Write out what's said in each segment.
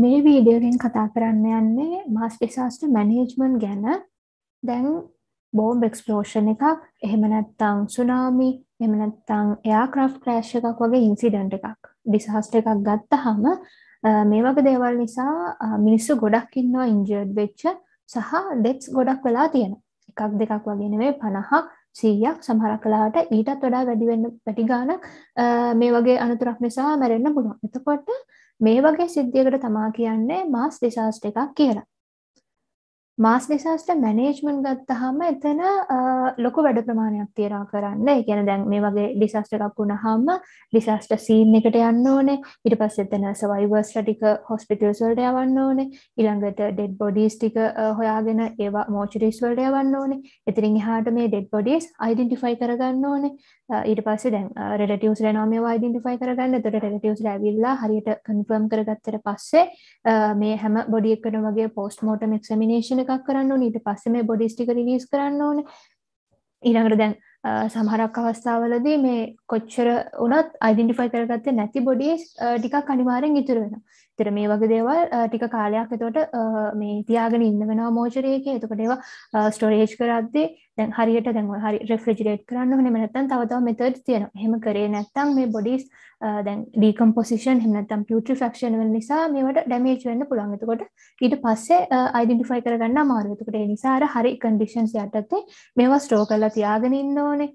මේ වීඩියෝගෙන් කතා කරන්න යන්නේ මාස් ඩිසාස්ට මැනේජ්මන් ගැන දැන් බෝම් එක්ස්පලෝෂණ එකක් එහෙමනැත්තං සුනාමි එමනැත්තං එයාක්‍රෆ් ක්‍රෑශ් එකක් වගේ ඉන්සිඩන්ට එකක් ඩිසාස්ට එකක් ගත්ත හම මේ වගේ දේවල් නිසා මිනිස්සු ගොඩක් ඉන්නවා ඉන්ජර්ඩ් වෙච්ච සහ ඩෙක්ස් ගොඩක් වෙලා තියෙන එකක් දෙකක් වගෙනවේ පණහක් සීයක් සමහර කලාට ඊටත් වඩා වැඩිවෙන්න පැටිගානක් මේ වගේ අනතුරක් නිසා මැරෙන්න්න පුළුවන් එතකොට මේ වගේ සිද්ධියකට තමා කියන්නේ මාස් ඩිසාස්ටර් එකක් කියලා. මාස් ඩිසාස්ට මැනේජ්මන් ගත්තහම එතන ලොකු වැඩ ප්‍රමාණයක් තියරා කරන්න ගැන දැන් මේ වගේ ඩිසාස්ට එකක් වුණහම ඩිසාස්ට සීන් එකට යන්න ඕනේ ඉට පස් එතන සවයිවර්ස් ටික හොස්පිටල්ස්වල්ට යවන්න ඕනේ ඉළඟට ඩෙඩ් බොඩිස් ටික හොයාගෙන ඒවා මෝචිරිස්වල්ට යවන්න ඕනේ එතිරින් හාට මේ ඩෙඩ් බොඩිස් අයිඩෙන්ටිෆයි කරගන්න ඕනේ ඊට පස්සේ දැන් රෙටවස් නමේ අයිඩෙන්ටිෆයි කරගන්න තොට රෙටවස් ඇවිල්ලා හරියට කන්ෆර්ම් කරගත්තර පස්සේ මේ හැම බොඩියක්කන වගේ පෝස්ට මෝටම එක්මිනේෂන එකක් කරන්න ඕන ඊට පස්සේ මේ බොඩිස් ටික රිලීස් කරන්න ඕනේ ඊළඟට දැන් සමහරක් අවස්ථාවලදී මේ කොච්චර උනත් අයිඩෙන්ටිෆයි කරගත්තේ නැති බොඩිස් ටිකක් අනිවාර්යෙන් ඉතුරු වෙනවා. තර මේ වගේ දේවල් ටික කාලයක් එතවට මේ තියාගෙන ඉන්න වෙන මෝචරයක එතකට ඒවා ස්ටෝරේජ් කරද්දේ දැන් හරියට දැන්ව හරි රෙෆ්‍රජිරේට් කරන්න හන නැත්තන් තවතාව මෙතට තියෙන හෙම කරේ නැත්තම් මේ බොඩිස් දැන් ඩීකම්පොසිෂන් හෙමනත්තම් පියුට්‍රි ෆක්ෂණ වන නිසා මේට ඩැමේජ් වෙන්න පුළන්ගතකොට ඊට පස්සේ අයිඩෙන්ටිෆයි කරගන්න මාරුවතකට නිසාර හරි කන්ඩිෂන්ස් යටත්තේ මේවා ස්ටෝ කරලා තියාගෙන ඉන්න ඕනේ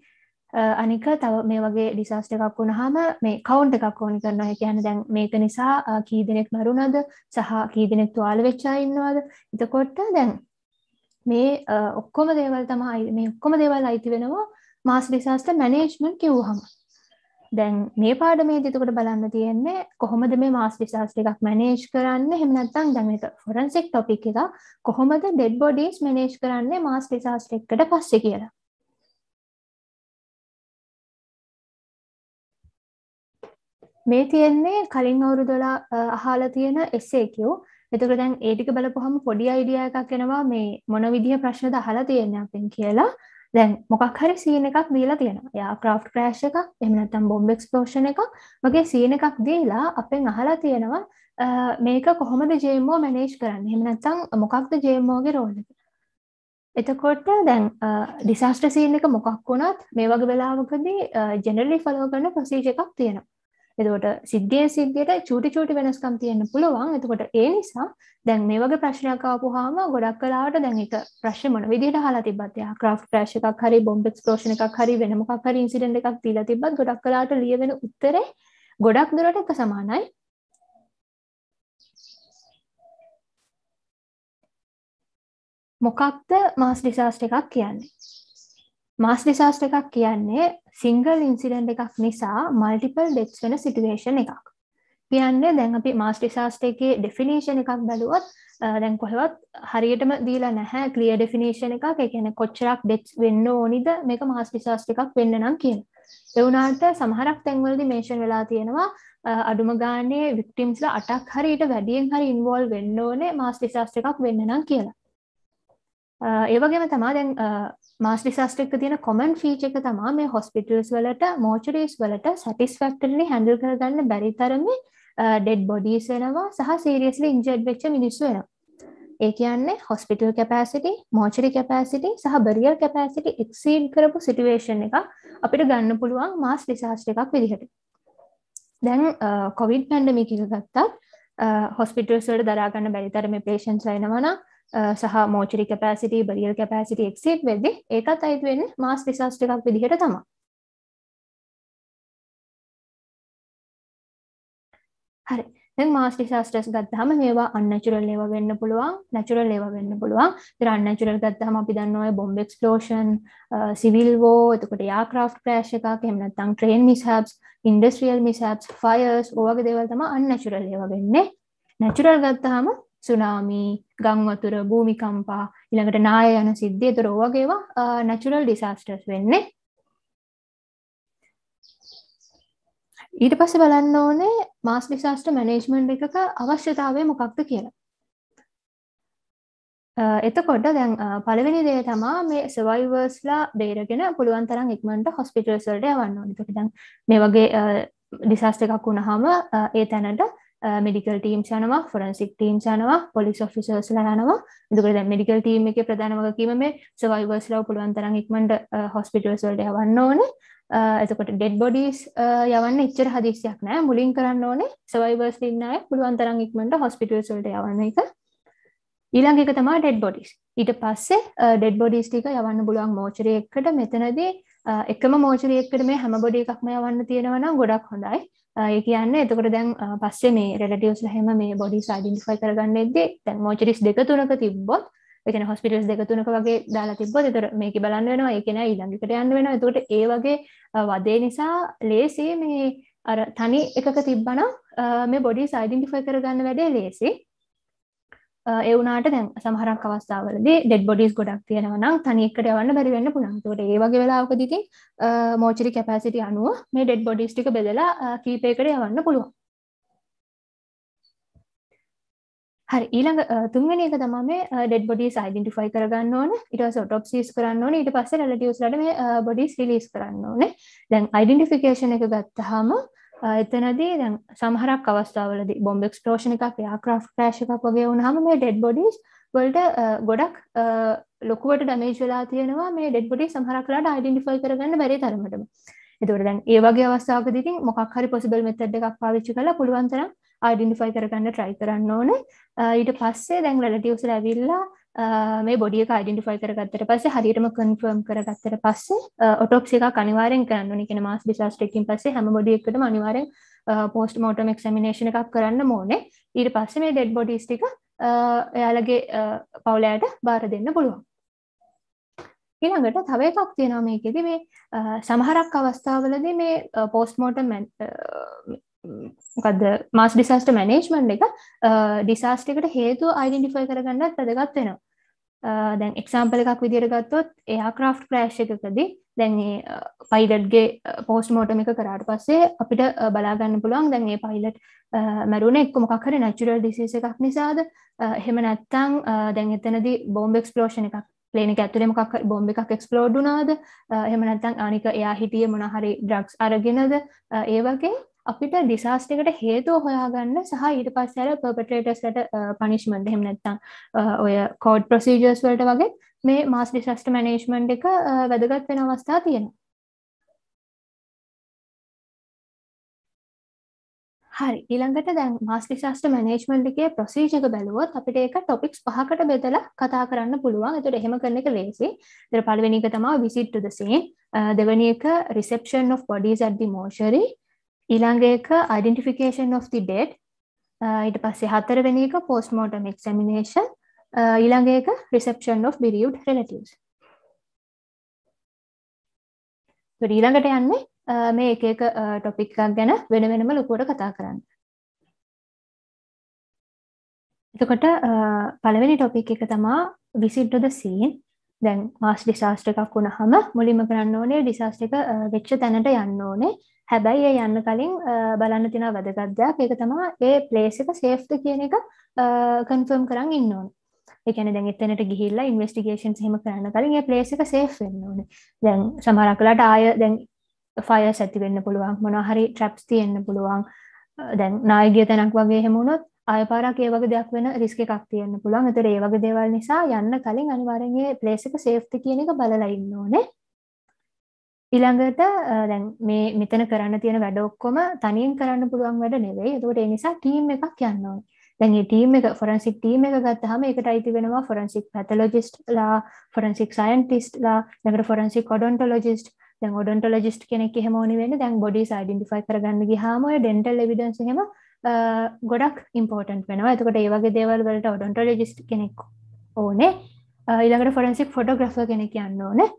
අනික තව මේ වගේ ඩිසාස්ට එකක් වුණහම මේ කවුන්් එකක් ඕනි කරන්න හැකයන දැන් මේක නිසා කීදනෙක් මරුණද සහ කීදනෙක් තුවාල වෙච්චා ඉන්නවාද එතකොට්ට දැන් මේ ඔක්කොම දේවල් තමයි මේ ඔක්කොම දේවල් අයිති වෙනවා මාස් ඩිසාස්ට මැනේජ්මන් කිව්හම දැන් මේ පාඩ මේ දෙතකට බලන්න තියෙන්නේ කොහොමද මේ මාස් ඩිසාස්ට එකක් මැනේජ් කරන්න හෙමනත්තං දැන්ක ෆොරන්සික් ටොපික් එක කොහොමද ඩෙඩ් බොඩිස් මනේජ් කරන්නේ මාස් ඩිසාස්ට එක්කට පස්සෙ කියලා මේ තියෙන්නේ කලින් අවුරුදොලා අහලා තියෙන එසේක එතක දැන් ඒටික බලපුහම පොඩි අයිඩිය එකක් කෙනවා මේ මොන විදිහ ප්‍රශ්නද අහලා තියෙන අපෙන් කියලා දැන් මොකක් හරි සීන එකක් දීලා තියෙන යා ක්‍රෆ් ක්‍රෑශ් එකක් එමනත්තම් බොම්බෙක්ස් පෝෂණ එකක් වගේ සීන එකක් දීලා අපෙන් අහලා තියෙනවා මේක කොහොමද ජේමෝ මැනේජ් කරන්න හෙමනත්තං මොකක්ද ජේමෝගේ රෝල්ල එතකොට දැන් ඩිසාස්ට සීන එක මොකක් වුණත් මේ වගේ වෙලාවකදී ජෙනරලි ෆලෝ කරන ප්‍රසීජ එකක් තියෙනවා එතකොට සිද්ධියෙන් සිද්ධියට චූටි චූටි වෙනස්කම් තියෙන්න පුළුවන්. එතකොට ඒ නිසා දැන් මේ වගේ ප්‍රශ්නයක් ආපුවාම ගොඩක් වෙලාවට දැන් ඒක ප්‍රශ්නේ මොන විදිහට අහලා තිබ්බත් එයා ක්‍රාෆ්ට් ක්‍රෑෂ් එකක් හරි බෝම්බ් එක්ස්ප්ලෝෂන් එකක් හරි වෙන මොකක් හරි ඉන්සිඩන්ට් එකක් දීලා තිබ්බත් ගොඩක් වෙලාවට ලියවෙන උත්තරේ ගොඩක් දුරට එක සමානයි. මොකක්ද මාස් ඩිසාස්ටර් එකක් කියන්නේ? මාස් ඩිසාස්ටර් එකක් කියන්නේ සිංගල් ඉන්සිඩන්ට් එකක් නිසා මල්ටිපල් ඩෙත්ස් වෙන සිටුේෂන් එකක්. කියන්නේ දැන් අපි මාස් ඩිසාස්ටර් එකේ ඩෙෆිනිෂන් එකක් බැලුවොත් දැන් කොහෙවත් හරියටම දීලා නැහැ ක්ලියර් ඩෙෆිනිෂන් එකක්. ඒ කියන්නේ කොච්චරක් ඩෙත්ස් වෙන්න ඕනිද මේක මාස් ඩිසාස්ටර් එකක් වෙන්න නම් කියලා. ඒ වුණාට සමහරක් තැන්වලදී මේෂන් වෙලා තියෙනවා අඩුම ගානේ වික්ටිම්ස්ලා අටක් හරියට වැඩියෙන් හරි ඉන්වෝල් වෙන්න ඕනේ මාස් ඩිසාස්ටර් එකක් වෙන්න නම් කියලා. ඒවගේම තමා දැන් මාස් ඩිසාස්ට්‍රික්ක තියෙන කොමන් ෆීච එක තමා මේ හොස්පිටල්ස් වලට මෝචරීස් වලට සැටිස්ෆක්ටරලි හැඳල් කරගන්න බැරිතරම ඩෙඩ් බොඩීස් වෙනවා සහ සීරියස්ලි ඉන්ජඩ් වෙච්ච මිනිස්සු වෙනවා ඒ කියන්නේ හොස්පිටල් කැපෑසිටි මෝචරි කැපෑසිටි සහ බරියල් කැපෑසිටි එක්සීඩ් කරපු සිටුවේෂන් එක අපිට ගන්න පුළුවන් මාස් ලිසාස්ට එකක් විදිහට දැන් කොවිඩ් පැන්ඩමික එක ගත්තත් හොස්පිටස් වලට දරාගන්න බැරිතරම පේෂන්ස් අයනවන සහ මෝචරි කැපෑසිට බරිියල් කැපෑසිට එක්සිප් වෙදදි ඒකත් අයිතුවෙන්න මාස් රිසස්ට එකක් විදිහට තම හරි දැන් මාස් ඩිසාස්ටර්ස් ගත්තාම මේවා අන්නැචරල් ඒවා වෙන්න පුළුවන් නැචරල් ඒවා වෙන්න පුළුවන් ඒතර අන්නැචරල් ගත්තාම අපි දන්නවා බොම්බ එක්ස්ප්ලෝෂන් සිවිල් වෝ එතකොට යාක්‍රාෆ්ට් ක්‍රෑෂ් එකක් එහෙම නැත්නම් ට්‍රේන් මිස්හැප්ස් ඉන්ඩස්ට්‍රියල් මිස්හැප්ස් ෆයර්ස් ඔයගේ දේවල් තමයි අන්නැචරල් ඒවා වෙන්නේ නැචරල් ගත්තාම සුනාමි ගම් වතුර භූමිකම්පා ඊළඟට නාය යන සිද්ධිය ඒතර ඔයගේවා නැචරල් ඩිසාස්ටර්ස් වෙන්නේ ඊට පස්සේ බලන්න ඕනේ මාස් ඩිසාස්ට මැනේජ්මන්ට් එකක අවශ්‍යතාවය මොකක්ද කියලා එතකොට දැන් පළවෙනි දේ තමා මේ සවයිවර්ස්ලා බේරගෙන පුළුවන් තරම් ඉක්මනට හොස්පිටල්ස්වලට යවන්න ඕනේ. ඒකට දැන් මේ වගේ ඩිසාස්ටර් එකක් වුණාම ඒ තැනට මෙඩිකල් ටීම් යනවා ෆොරන්සික් ටීම් යනවා පොලිස් ෆිසර්ස් යනවා දුකර මෙඩිකල් ටීම් එක ප්‍රධාන වගකීම මේ සවයිවර්ස් ලව පුළුවන් තරන් ඉක්මට හොස්පිටල්ස් වල්ට යවන්න ඕනේ ඇතකොට ඩෙඩ් බොඩිස් යවන්න එච්චර හදිසියක් නෑ මුලින් කරන්න ඕනේ සවයිවර්ස් ඉන්නය පුළුවන් තරන් ඉක්මට හොස්පිටල් සොල්ට යවන්න එක ඊළඟ එක තමා ඩෙඩ් බොඩිස් ඊට පස්සේ ඩෙඩ් බොඩිස් ටික යවන්න පුළුවන් මෝචරයකට මෙතනදී එකම මෝචරයකට මේ හැම බොඩි එකක්ම යවන්න තියෙනවනම් ගොඩක් හොඳයි ඒ කියන්න එතකට දැන් පස්සේ මේ රෙලටියස් හැම මේ බොඩි සයිඩින්ෆයි කරගන්න එද්දේ තැන් මෝචරිස් දෙක තුනක තිබ්බොත් එකන හොස්පිටල්ස් දෙක තුනක වගේ දාලා තිබ්බොත් එතකොට මේක බලන්න වෙනවා ඒ කෙනා ඊළඟට යන්න වෙනවා එතකොට ඒ වගේ වදේ නිසා ලේසි මේ අර තනි එකක තිබ්බනම් මේ බොඩිස් අයිඩෙන්ටිෆයි කරගන්න වැඩේ ලේසි ඒ වුණාට දැන් සමහරක් අවස්ථාවලදී ඩෙඩ් බොඩිස් ගොඩක් තියෙනවා නම් තනි එකට යවන්න බැරි වෙන්න පුළුවන්. ඒකට ඒ වගේ වෙලාවකදී ඉතින් මෝචරි කැපැසිටි අනුව මේ ඩෙඩ් බොඩිස් ටික බෙදලා කීපයකට යවන්න පුළුවන්. හරි ඊළඟ තුන්වෙනි එක තමයි මේ ඩෙඩ් බොඩීස් අයිඩෙන්ටිෆයි කරගන්න ඕන ඊට පස්සේ ඔටොප්සීස් කරන්න ඕනේ ඊට පස්සේ රිලටිව්ස්ලට මේ බොඩීස් රිලීස් කරන්න ඕනේ දැන් අයිඩෙන්ටිෆිකේෂන් එක ගත්තාම එතනදී දැන් සමහරක් අවස්ථාවලදී බොම්බ එක්ස්ප්ලෝෂන් එකක් එයාක්‍රාෆ්ට් ක්‍රෑෂ් එකක් වගේ වුණාම මේ ඩෙඩ් බොඩීස් වලට ගොඩක් ලොකුවට ඩැමේජ් වෙලා තියෙනවා මේ ඩෙඩ් බොඩීස් සමහරක් වෙලාට අයිඩෙන්ටිෆයි කරගන්න බැරි තරමටම එතකොට දැන් ඒ වගේ අවස්ථාවකදී ඉතින් මොකක් හරි පොසිබල් මෙතඩ් එකක් පාවිච්චි කරලා පුළුවන් තරම් අයිඩිනිෆයි කරගන්න ට්‍රයි කරන්න ඕන ඊට පස්සේ දැන් ලඩටියවස ඇවිල්ලා මේ බොඩිය අයිඩෙන්ටිෆයි කරගත්තට පස්සේ හරියටම කන්ෆර්ම් කරගත්තට පස්සේ ඔටොප්සි එකක් අනිවාරෙන් කරන්න ඕනි කියන මාස් ඩිසාස්ටරකින් පස්සේ හැම බොඩි එකටම අනිවාරෙන් පෝස්ට් මෝටම් එක්සමිනේෂන් එකක් කරන්න ඕනේ ඊට පස්සේ මේ ඩෙඩ් බොඩිස් ටික එයාලගේ පවුලෑට බාර දෙන්න පුළුවන් ඊළඟට තව එකක් තියෙනවා මේකෙදි මේ සමහරක් අවස්ථාවලදී මේ පෝස්ට්මෝටම් මොකද මාස් ඩිසාස්ට මැනේජ්මන්් එක ඩිසාස්ටිකට හේතු අයිඩෙන්ටිෆයි කරගන්නත් වැදගත් වෙනවා දැන් එක්සාම්පල එකක් විදිරගත්තොත් එයා ක්‍රෆ් ක්‍රෑශ් එකකදී දැන් පයිලට්ගේ පෝස්ට මෝටම එක කරාට පස්සේ අපිට බලාගන්න පුළුවන් දැන් ඒ පයිලට් මැරුණ එක් මොකක්හර නැචුරල් ඩිසිස එකක් නිසාද හෙම නැත්තං දැන් එතනද බෝම්බෙක් ලෝෂණ එකක් ලේන ඇතුලේ මොකක් බොම්බ එකක් එක්ස්ලෝඩ්ුනාද හෙම නැත්තං අනික එයා හිටිය මොනහරි ඩ්‍රක්ස් අරගෙනද ඒ වගේ අපිට ඩිසාස්ටිකට හේතුව හොයාගන්න සහ ඊට පස්සර පපටේටස්ලට පනිශ්මන්ට හෙම නැත්තම් ඔය කෝඩ් ප්‍රසීජර්ස් වලට වගේ මේ මාස් ඩිසස්ට මැනේජ්මන්් එක වැදගත් වෙන අවස්ථා තියෙන හරි ඉළඟට දැන් මාස් ිශස්ට මනේජ්මන්ට් එකේ ප්‍රසීජක බැලුවොත් අපිට ඒක ටොපික්ස් පහකට බෙදලා කතා කරන්න පුළුවන් එතුට එහෙම කරන එක ලේසි දර පළවෙනික තමා විසිට්ටුදසේ දෙවනික රිසපෂන් of බොඩිස් ඇද්දි මෝෂරී ඊළඟ එක identification of the dead ඊට පස්සේ හතරවෙනි එක postmortem examination ඊළඟ එක reception of bereaved relatives ඊළඟට යන්නේ මේ එක එක ටොපික් එකක් ගැන වෙන වෙනම ලොකුවට කතා කරන්න එතකොට පළවෙනි ටොපික් එක තමා visit to the scene දැන් මාස් ඩිසාස්ටර් එකක් වුණාම මුලින්ම කරන්න ඕනේ ඩිසාස්ටර් එක වෙච්ච තැනට යන්න ඕනේ හැබැයි යන්න කලින් බලන්න තින වැදගත්දයක් ඒක තමා ඒ පලේස් එක සේෆ්ත කියන එක කන්ෆර්ම් කරන්න ඉන්න ඕන එකන දැ එතනට ගිහිල්ලා ඉන්වස්ටිගේෂන් හෙම කරන්න කලින් ඒ පලේස් එක සේෆ් වෙන්න ඕන දැන් සමහර කලට ආය දැන් ෆය සැති වෙන්න පුළුවන් මොනහරි ට්‍රප්ස් තියෙන්න්න පුළුවන් දැන් නායගිය තැනක් වගේ හෙමුණොත් අයපාරක් ඒ වගේ දෙයක් වෙන රිස්ක එකක් තියන්න පුළුවන් එතර ඒ වගේ දේවල් නිසා යන්න කලින් අනිවාරගේ පලේසික සේෆ්ති කියන එක බලලා ඉන්න ඕනේ ඉළඟට දැන් මේ මෙතන කරන්න තියෙන වැඩොක්කොම තනින් කරන්න පුළුවන් වැඩ නෙවෙයි එතකොට ඒ නිසා ටීම් එකක් යන්න ඕනේ දැන් ඒ ටීම් එක ෆොරන්සික් ටීම් එක ගත්තහම ඒකට අයිති වෙනවා ෆොරන්සික් පැතොලොජිස්ට්ලා ෆොරන්සික් සයන්ටිස්ට්ලා ඊළඟට ෆොරන්සික් ඔඩොන්ටොලොජිස්ට් දැන් ඔඩොන්ටොලොජිස්ට් කෙනෙක් එහෙම ඕනි වෙන්නේ දැන් බොඩිස් අයිඩෙන්ටිෆයි කරගන්න ගියාම ඔය ඩෙන්ටල් එවිඩන්ස් එහෙම ගොඩක් ඉම්පෝටන්ට් වෙනවා. එතකොට ඒ වගේ දේවල් වලට ඔඩොන්ටොලොජිස්ට් කෙනෙක් ඕනේ. ඊළඟට ෆොරන්සික් ෆොටෝග්‍රැෆර් කෙනෙක් යන්න ඕනේ.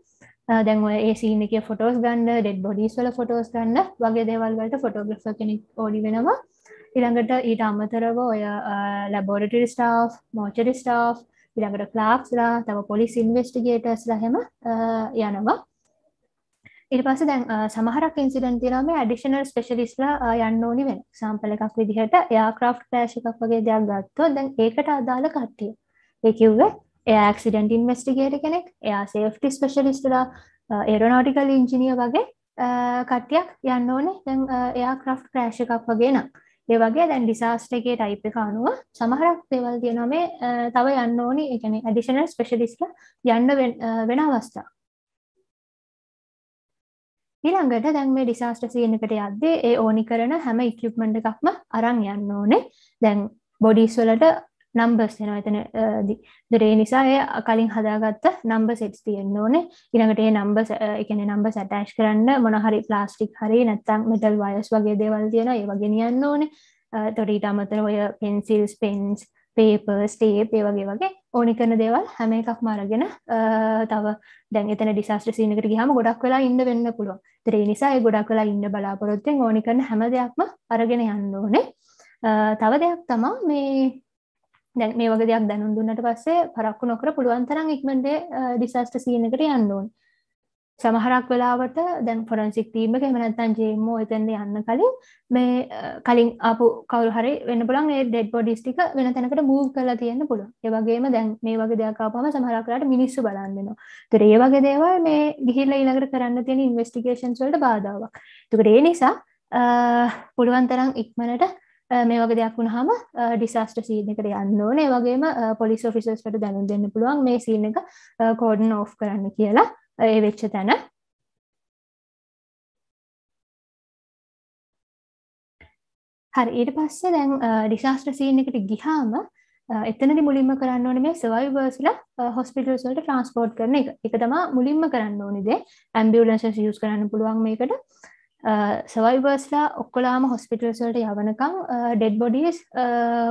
දැන් ඔය ඒ සීන එක ෆොටෝස් ගන්න ඩෙඩ් බොඩිස් වල ෆොටෝස් ගන්න වගේ දේවල් වලට ෆොටෝග්‍රෆර් කෙනෙක් ඕනි වෙනවා ඊළඟට ඊට අමතරව ඔය ලැබෝරටරි ස්ටාෆ් මෝචරි ස්ටාෆ් ඊළඟට ක්ලාක්ස්ලා තව පොලිස් ඉන්වෙස්ටිගේටර්ස්ලා හැම යනවා ඉට පස දැන් සමහරක් ඉන්සිඩන් තිනම ඇඩිෂනල් ස්පෙශලිස්ලා යන්න ඕනි වෙන සම්පල එකක් විදිහට යාක්‍රෆ් පෑශිකක් වගේ දෙයක් ගත්තෝ දැන් ඒකට අදාළ කට්ටිය ඒකිව්වේ එක්සිඩට ඉන්වස්ටිගේට කෙනෙක් එයා සේෆ්ටි ස්පෙශලිස්ටලා ඒරනෝටිකල් ඉංජිනිය වගේ කට්ටියක් යන්න ඕනේ දැන් එයා ක්‍රෆ් ක්‍රෑශ් එකක් වගේ නම් ඒ වගේ දැන් ඩිසාස්ටගේ ටයිප් එක අනුව සමහරක් දෙවල් තියනොමේ තව යන්න ඕනි එකන ඇඩිෂනල් ස්පෙශලිස්ට යන්න වෙන අවස්ථා ඊළඟට දැන් මේ ඩිසාස්ට සියනකට යද්දේ ඒ ඕනි කරන හැම ඉක්යුප්මට එකක්ම අරං යන්න ඕනේ දැන් බොඩිස් වලට නම්බස් වෙන එතන දරේ නිසා එය කලින් හදාගත්ත නම්බ සෙට්ස් තියෙන්න්න ඕනේ ඉරඟට ඒ නම්බ එකන නම්බ සටෑශ් කරන්න මොනහරි ප්ලාස්ටික් හරි නැත්තං මෙටල් වයස් වගේ දේවල් තියෙන ඒවගෙනියන්න ඕනේ තොඩීට අමතර ඔය පෙන්සිල්ස් පෙන්ස් පේපර්ස් ටේප් ඒ වගේ වගේ ඕනි කරන දේවල් හැම එකක් මාරගෙන තව දැන් එතන ඩිසාස්ට සීනකට ගහම ගොඩක් වෙලා ඉන්න වෙන්න පුළුවන් තරේ නිසා ගොඩක් වෙලා ඉන්න බලාපොරොත්තෙන් ඕනි කරන හැම දෙයක්ම අරගෙන යන්න ඕනේ තව දෙයක් තමා මේ දැන් මේ වගේ දෙයක් දැනුම් දුන්නට පස්සේ පරක්කු නොකර පුළුවන් තරම් ඉක්මනට ඩිසාස්ටර් සීන් එකට යන්න ඕන. සමහරක් වෙලාවට දැන් ෆොරන්සික් ටීම් එක එහෙම නැත්නම් ජීම්මෝ එතෙන්ද යන්න කලින් මේ කලින් ආපු කවුරු හරි වෙන්න පුළුවන් ඒ ඩෙඩ් බොඩීස් ටික වෙන තැනකට මූව් කරලා තියෙන්න පුළුවන්. ඒ වගේම දැන් මේ වගේ දෙයක් ආවම සමහරක් වෙලාවට මිනිස්සු බලන් වෙනවා. ඒතර මේ වගේ දේවල් මේ ගිහිල්ලා ඊළඟට කරන්න තියෙන ඉන්වෙස්ටිගේෂන්ස් වලට බාධාවක්. ඒකට ඒ නිසා පුළුවන් තරම් ඉක්මනට මේ වගේ දෙයක් වුණහම ඩිසාස්ට සීනකට යන්න ඕනේ වගේම පොලිස් ෆිසස්ට දැනුම් දෙන්න පුළුවන් මේ සීන එක කෝඩන් ඕ් කරන්න කියලා ඒ වෙච්ච තැන හරි ඊට පස්සේ දැන් ඩිසාස්ට සීන එකට ගිහාම එතනදි මුලින්ම කරන්න ඕනේ මේ සර්වයිවර්ස්ලා හොස්පිටල්ස් වලට ට්‍රාන්ස්පෝට් කරන එක. ඒක තමයි මුලින්ම කරන්න ඕනේ දේ. ඇම්බියුලන්සස් යූස් කරන්න පුළුවන් මේකට. සවයිවර්ස්ලා ඔක්කොලාම හොස්පිටල්සල්ට යවනකම් ඩෙඩ් බොඩිස්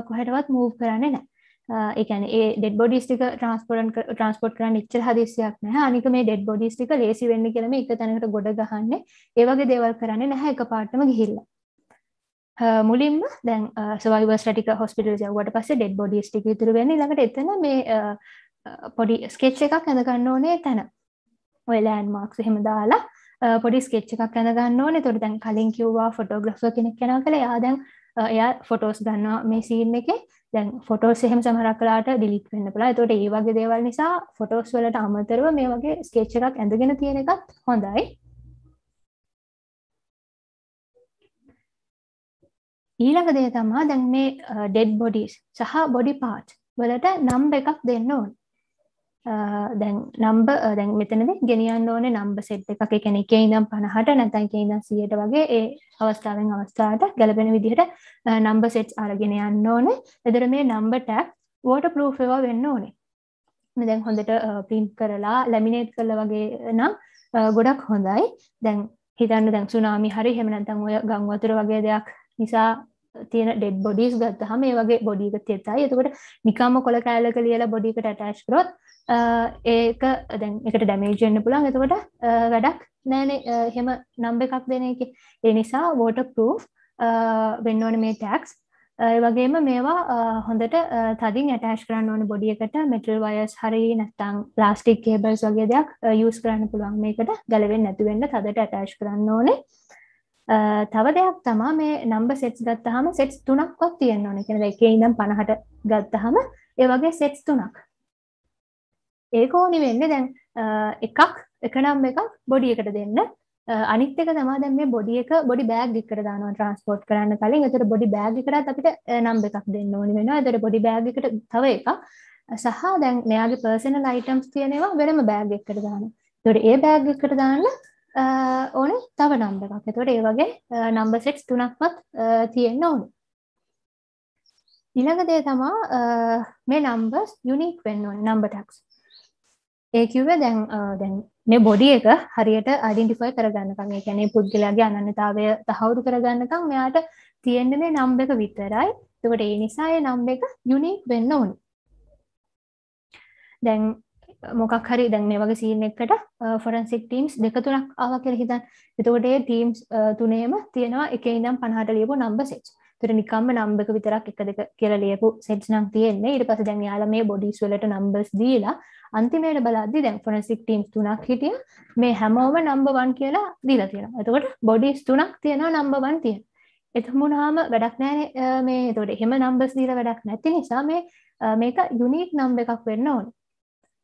කොහටවත් මූව් කරන්න නෑ එකන ඒ ඩෙඩ් බොඩිස්ටික ට්‍රන්ස්පොරන් ට්‍රන්ස්පොට් කරන්න ච්චර හදිසියක් නෑ අනික මේ ඩෙඩ් බොඩිස්ටික ලේසි වෙන්න කරම එක තැනකට ගොඩ ගහන්න ඒවගේ දේවල් කරන්න නැහැ එක පාටම ගිහිල්ල මුලින්ම දැන් සවයිවර්ස් ටික හොස්පිටල් යවට පස්සේ ඩෙඩ් බොඩිස්ටික තුර වෙන්න ලඟට එතන මේ පොඩි ස්කෙච් එකක් ඇඳගන්න ඕනේ තැන ඔයලෑන් මාක්ස් හෙම දාලා පොඩි ස්කෙච්ච එකක් ඇඳ ගන්න ඕනේ තොට දැන් කලින් කිව්වා ෆොටෝග්‍රෆ කෙනෙක් කෙනා කළ යාදැන් එයා ෆොටෝස් ගන්නවා මේ සීන් එක දැන් ෆොටෝස් එහෙම සමහරක්ලාට ඩිලිට් වෙන්න පුළා එතකොට ඒ වගේ දේවල් නිසා ෆොටෝස් වලට අමතරව මේ වගේ ස්කේච් එකක් ඇඳගෙන තියෙන එකත් හොඳයි ඊළඟ දේ තමා දැන් මේ ඩෙඩ් බොඩිස් සහ බොඩි පාට් වලට නම්බ එකක් දෙන්න ඕන දැන් නම්බ දැන් මෙතනද ගෙනියන්න ඕනේ නම්බ සෙට් එකක කෙනෙ එක ඉඳම් පණහට නැතැන් එක ඉඳම් සියයට වගේ ඒ අවස්ථාවෙන් අවස්ථාවට ගැලපෙන විදිහට නම්බ සෙට්ස් අරගෙන යන්න ඕනේ එදර මේ නම්බ ටැක් වෝට පලෝෆවා වෙන්න ඕනේ මෙදැන් හොඳට පින්ට් කරලා ලැමිනේට් කල වගේ නම් ගොඩක් හොඳයි දැන් හිතන්න දැන් සුනාමි හරි හෙමනැතන් ඔය ගංවතුර වගේ දෙයක් නිසා තියෙන ඩෙඩ් බොඩිස් ගත්තහම මේ වගේ බොඩික තෙතයි එතකොට නිකාම කොළ කෑලක ලියලා බොඩිකට ඇටෑශ් කරොත් ඒක දැන් එකට ඩැමේජෙන්න්න පුළන් එතකොට වැඩක් නෑන හෙම නම්බ එකක් දෙන එක ඒ නිසා වෝට පර් වෙන්න ඕන මේ ටැක්ස් වගේම මේවා හොඳට තදින් ඇටෑශ් කරන්න ඕන බොඩියකට මෙටල් වයස් හරි නැත්තං ලාස්ටික් කේබර්ස් වගේ දෙයක් යස් කරන්න පුළුවන් මේකට ගැලවෙන් නැතිවෙන්න තදට ඇටෑශ් කරන්න ඕනේ තව දෙයක් තමා මේ නම්බ සෙට්ස් ගත්තහම සෙට්ස් තුනක්වත් තියෙන්න්න ඕන කෙන එක ඉනම් පණහට ගත්තහම ඒවගේ සෙට්ස් තුනක් ඒක ඕනි වෙන්න දැන් එකක් එකනම් එකක් බොඩි එකට දෙන්න අනිත් එක තමයි දැන් මේ බොඩි එක බොඩි බෑග් එකට දානවා ට්‍රාන්ස්පෝට් කරන්න කලින්. ඒතර බොඩි බෑග් එකටත් අපිට නම් එකක් දෙන්න ඕනි වෙනවා. ඒතර බොඩි බෑග් එකට තව එකක් සහ දැන් මෙයාගේ පර්සනල් අයිටම්ස් තියෙන ඒවා වෙනම බෑග් එකකට දානවා. ඒතර ඒ බෑග් එකට දාන්න ඕනේ තව නම් එකක්. ඒතර ඒ වගේ නම්බර් සෙට්ස් තුනක්වත් තියෙන්න ඕනේ. ඊළඟ දේ තමා මේ නම්බර්ස් යුනික් වෙන්න ඕනේ නම්බර් ටැග්ස්. ඒකිව දැන් දැන් මේ බොඩි එක හරියට අඩින්ටිෆයි කරගන්නකම් ඒ කියන්නේ පුද්ගලයාගේ අනන්‍යතාවය තහවුරු කරගන්නකම් මෙයාට තියෙන්නේ මේ නම් එක විතරයි. එතකොට ඒ නිසා ඒ නම් එක යුනික් වෙන්න ඕන. දැන් මොකක් හරි දැන් මේ වගේ සීන් එකකට ෆොරන්සික් ටීම්ස් දෙක තුනක් ආවා කියලා හිතන්න. එතකොට ඒ ටීම්ස් තුනේම තියෙනවා එකේ ඉඳන් 50ට ලියපු නම්බර් සෙට්ස්. තුර නිකම්ම නම්බක විතරක් එක දෙක කියලලියපු සෙට් නක් තියෙන්නේ ඉට පස දැන් යාල මේ බොඩිස් වලට නම්බස් දීලා අන්තිමයට බලද්දි දැන් ෆොනසික් ටීම්ස් තුනක් හිටිය මේ හැමෝම නම්බවන් කියලා දීලා තියෙන එතකොට බොඩිස් තුනක් තියෙනවා නම්බවන් තියෙන එතමුණහාම වැඩක් නෑ මේ තොට එහෙම නම්බස් දීල වැඩක් නැති නිසා මේ මේක යුනික් නම්බ එකක් වෙන්න ඕන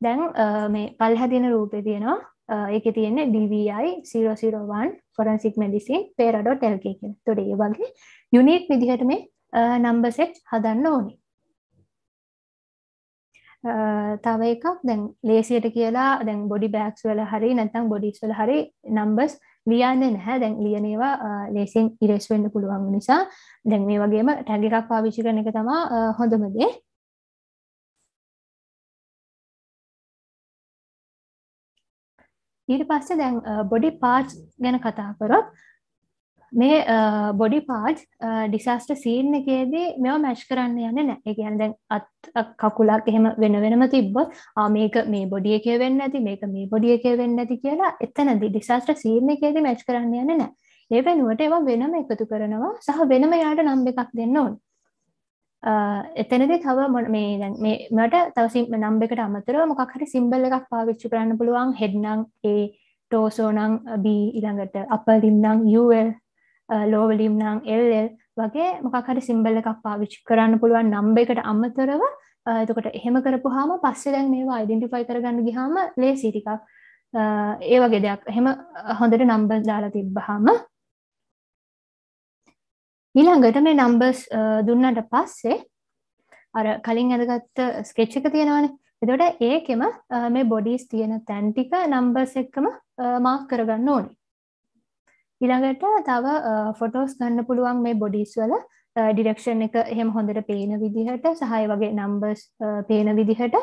දැන් මේ පල් හැදින රූපය තියෙනවා ඒක තියෙන්නේ DVI001 ෆොරන්සික් මෙඩිසින් පේරඩොටල්ක කියෙන තොඩ ඒ වගේ යුනික් විදිහට මේ නම්බසෙට් හදන්න ඕනේ තව එකක් දැන් ලේසියට කියලා දැන් බොඩි බෑක්ස් වල හරි නැතම් බොඩිස් වල හරි නම්බස් ලියන්න නැහැ දැන් ලියනේවා ලේසින් ඉරෙස් වෙන්න පුළුවන් නිසා දැන් මේ වගේම ටැග එකක් පාවිච්චි කරන එක තමා හොඳමදේ ඊට පස්සේ දැන් බොඩි පාච් ගැන කතාකරොත් මේ බොඩි පාච් ඩිසාස්ට සීන් එකේදී මෙෝ මැච් කරන්න යන්න නෑ ගැන දැන් අත් කකුලක් එහෙම වෙන වෙනම තිබ්බොත් මේක මේ බොඩිය එක වෙන්න ඇති මේක මේ බොඩිය එක වෙන්න ඇති කියලා එතනදි ඩිසාස්ට සීන් එකේදී මැච් කරන්න යන්න නෑ ඒ වෙනුවට ඒවා වෙනම එකතු කරනවා සහ වෙනම යාට නම් එකක් දෙන්න ඕන එතනදි තව මේ මට තවසි නම්බෙකට අමතර මොකක්හරි සිම්බල් එකක් පාවිච්චි කරන්න පුළුවන් හෙඩ්නං ඒ ටෝසෝනං බී ඉළඟට අපලිම්නං යල් ලෝවලිම්නං එල්ල් වගේ මොකහරි සිම්බල් එකක් පාවිච්චි කරන්න පුළුවන් නම්බෙකට අමතරව එතකොට එහෙම කරපු හාම පස්සෙ දැන් මේවා අයිඩෙන්ටිෆයි කරගන්න ගිහාම ලේ සිටිකක් ඒ වගේ දෙයක් එහෙම හොඳට නම්බ දාලා තිබ්බහාම ඊළඟට මේ නම්බර්ස් දුන්නට පස්සේ අර කලින් ඇදගත්ත ස්කෙච් එක තියෙනවාන එතට ඒකෙම මේ බොඩිස් තියෙන තැන්ටික නම්බර්ස් එක්කම මාක් කරගන්න ඕනි ඊළඟට තව ෆොටෝස් ගන්න පුළුවන් මේ බොඩිස් වල ඩිරක්ෂන් එක එහෙම හොඳට පේන විදිහට සහය වගේ නම්බර්ස් පේන විදිහට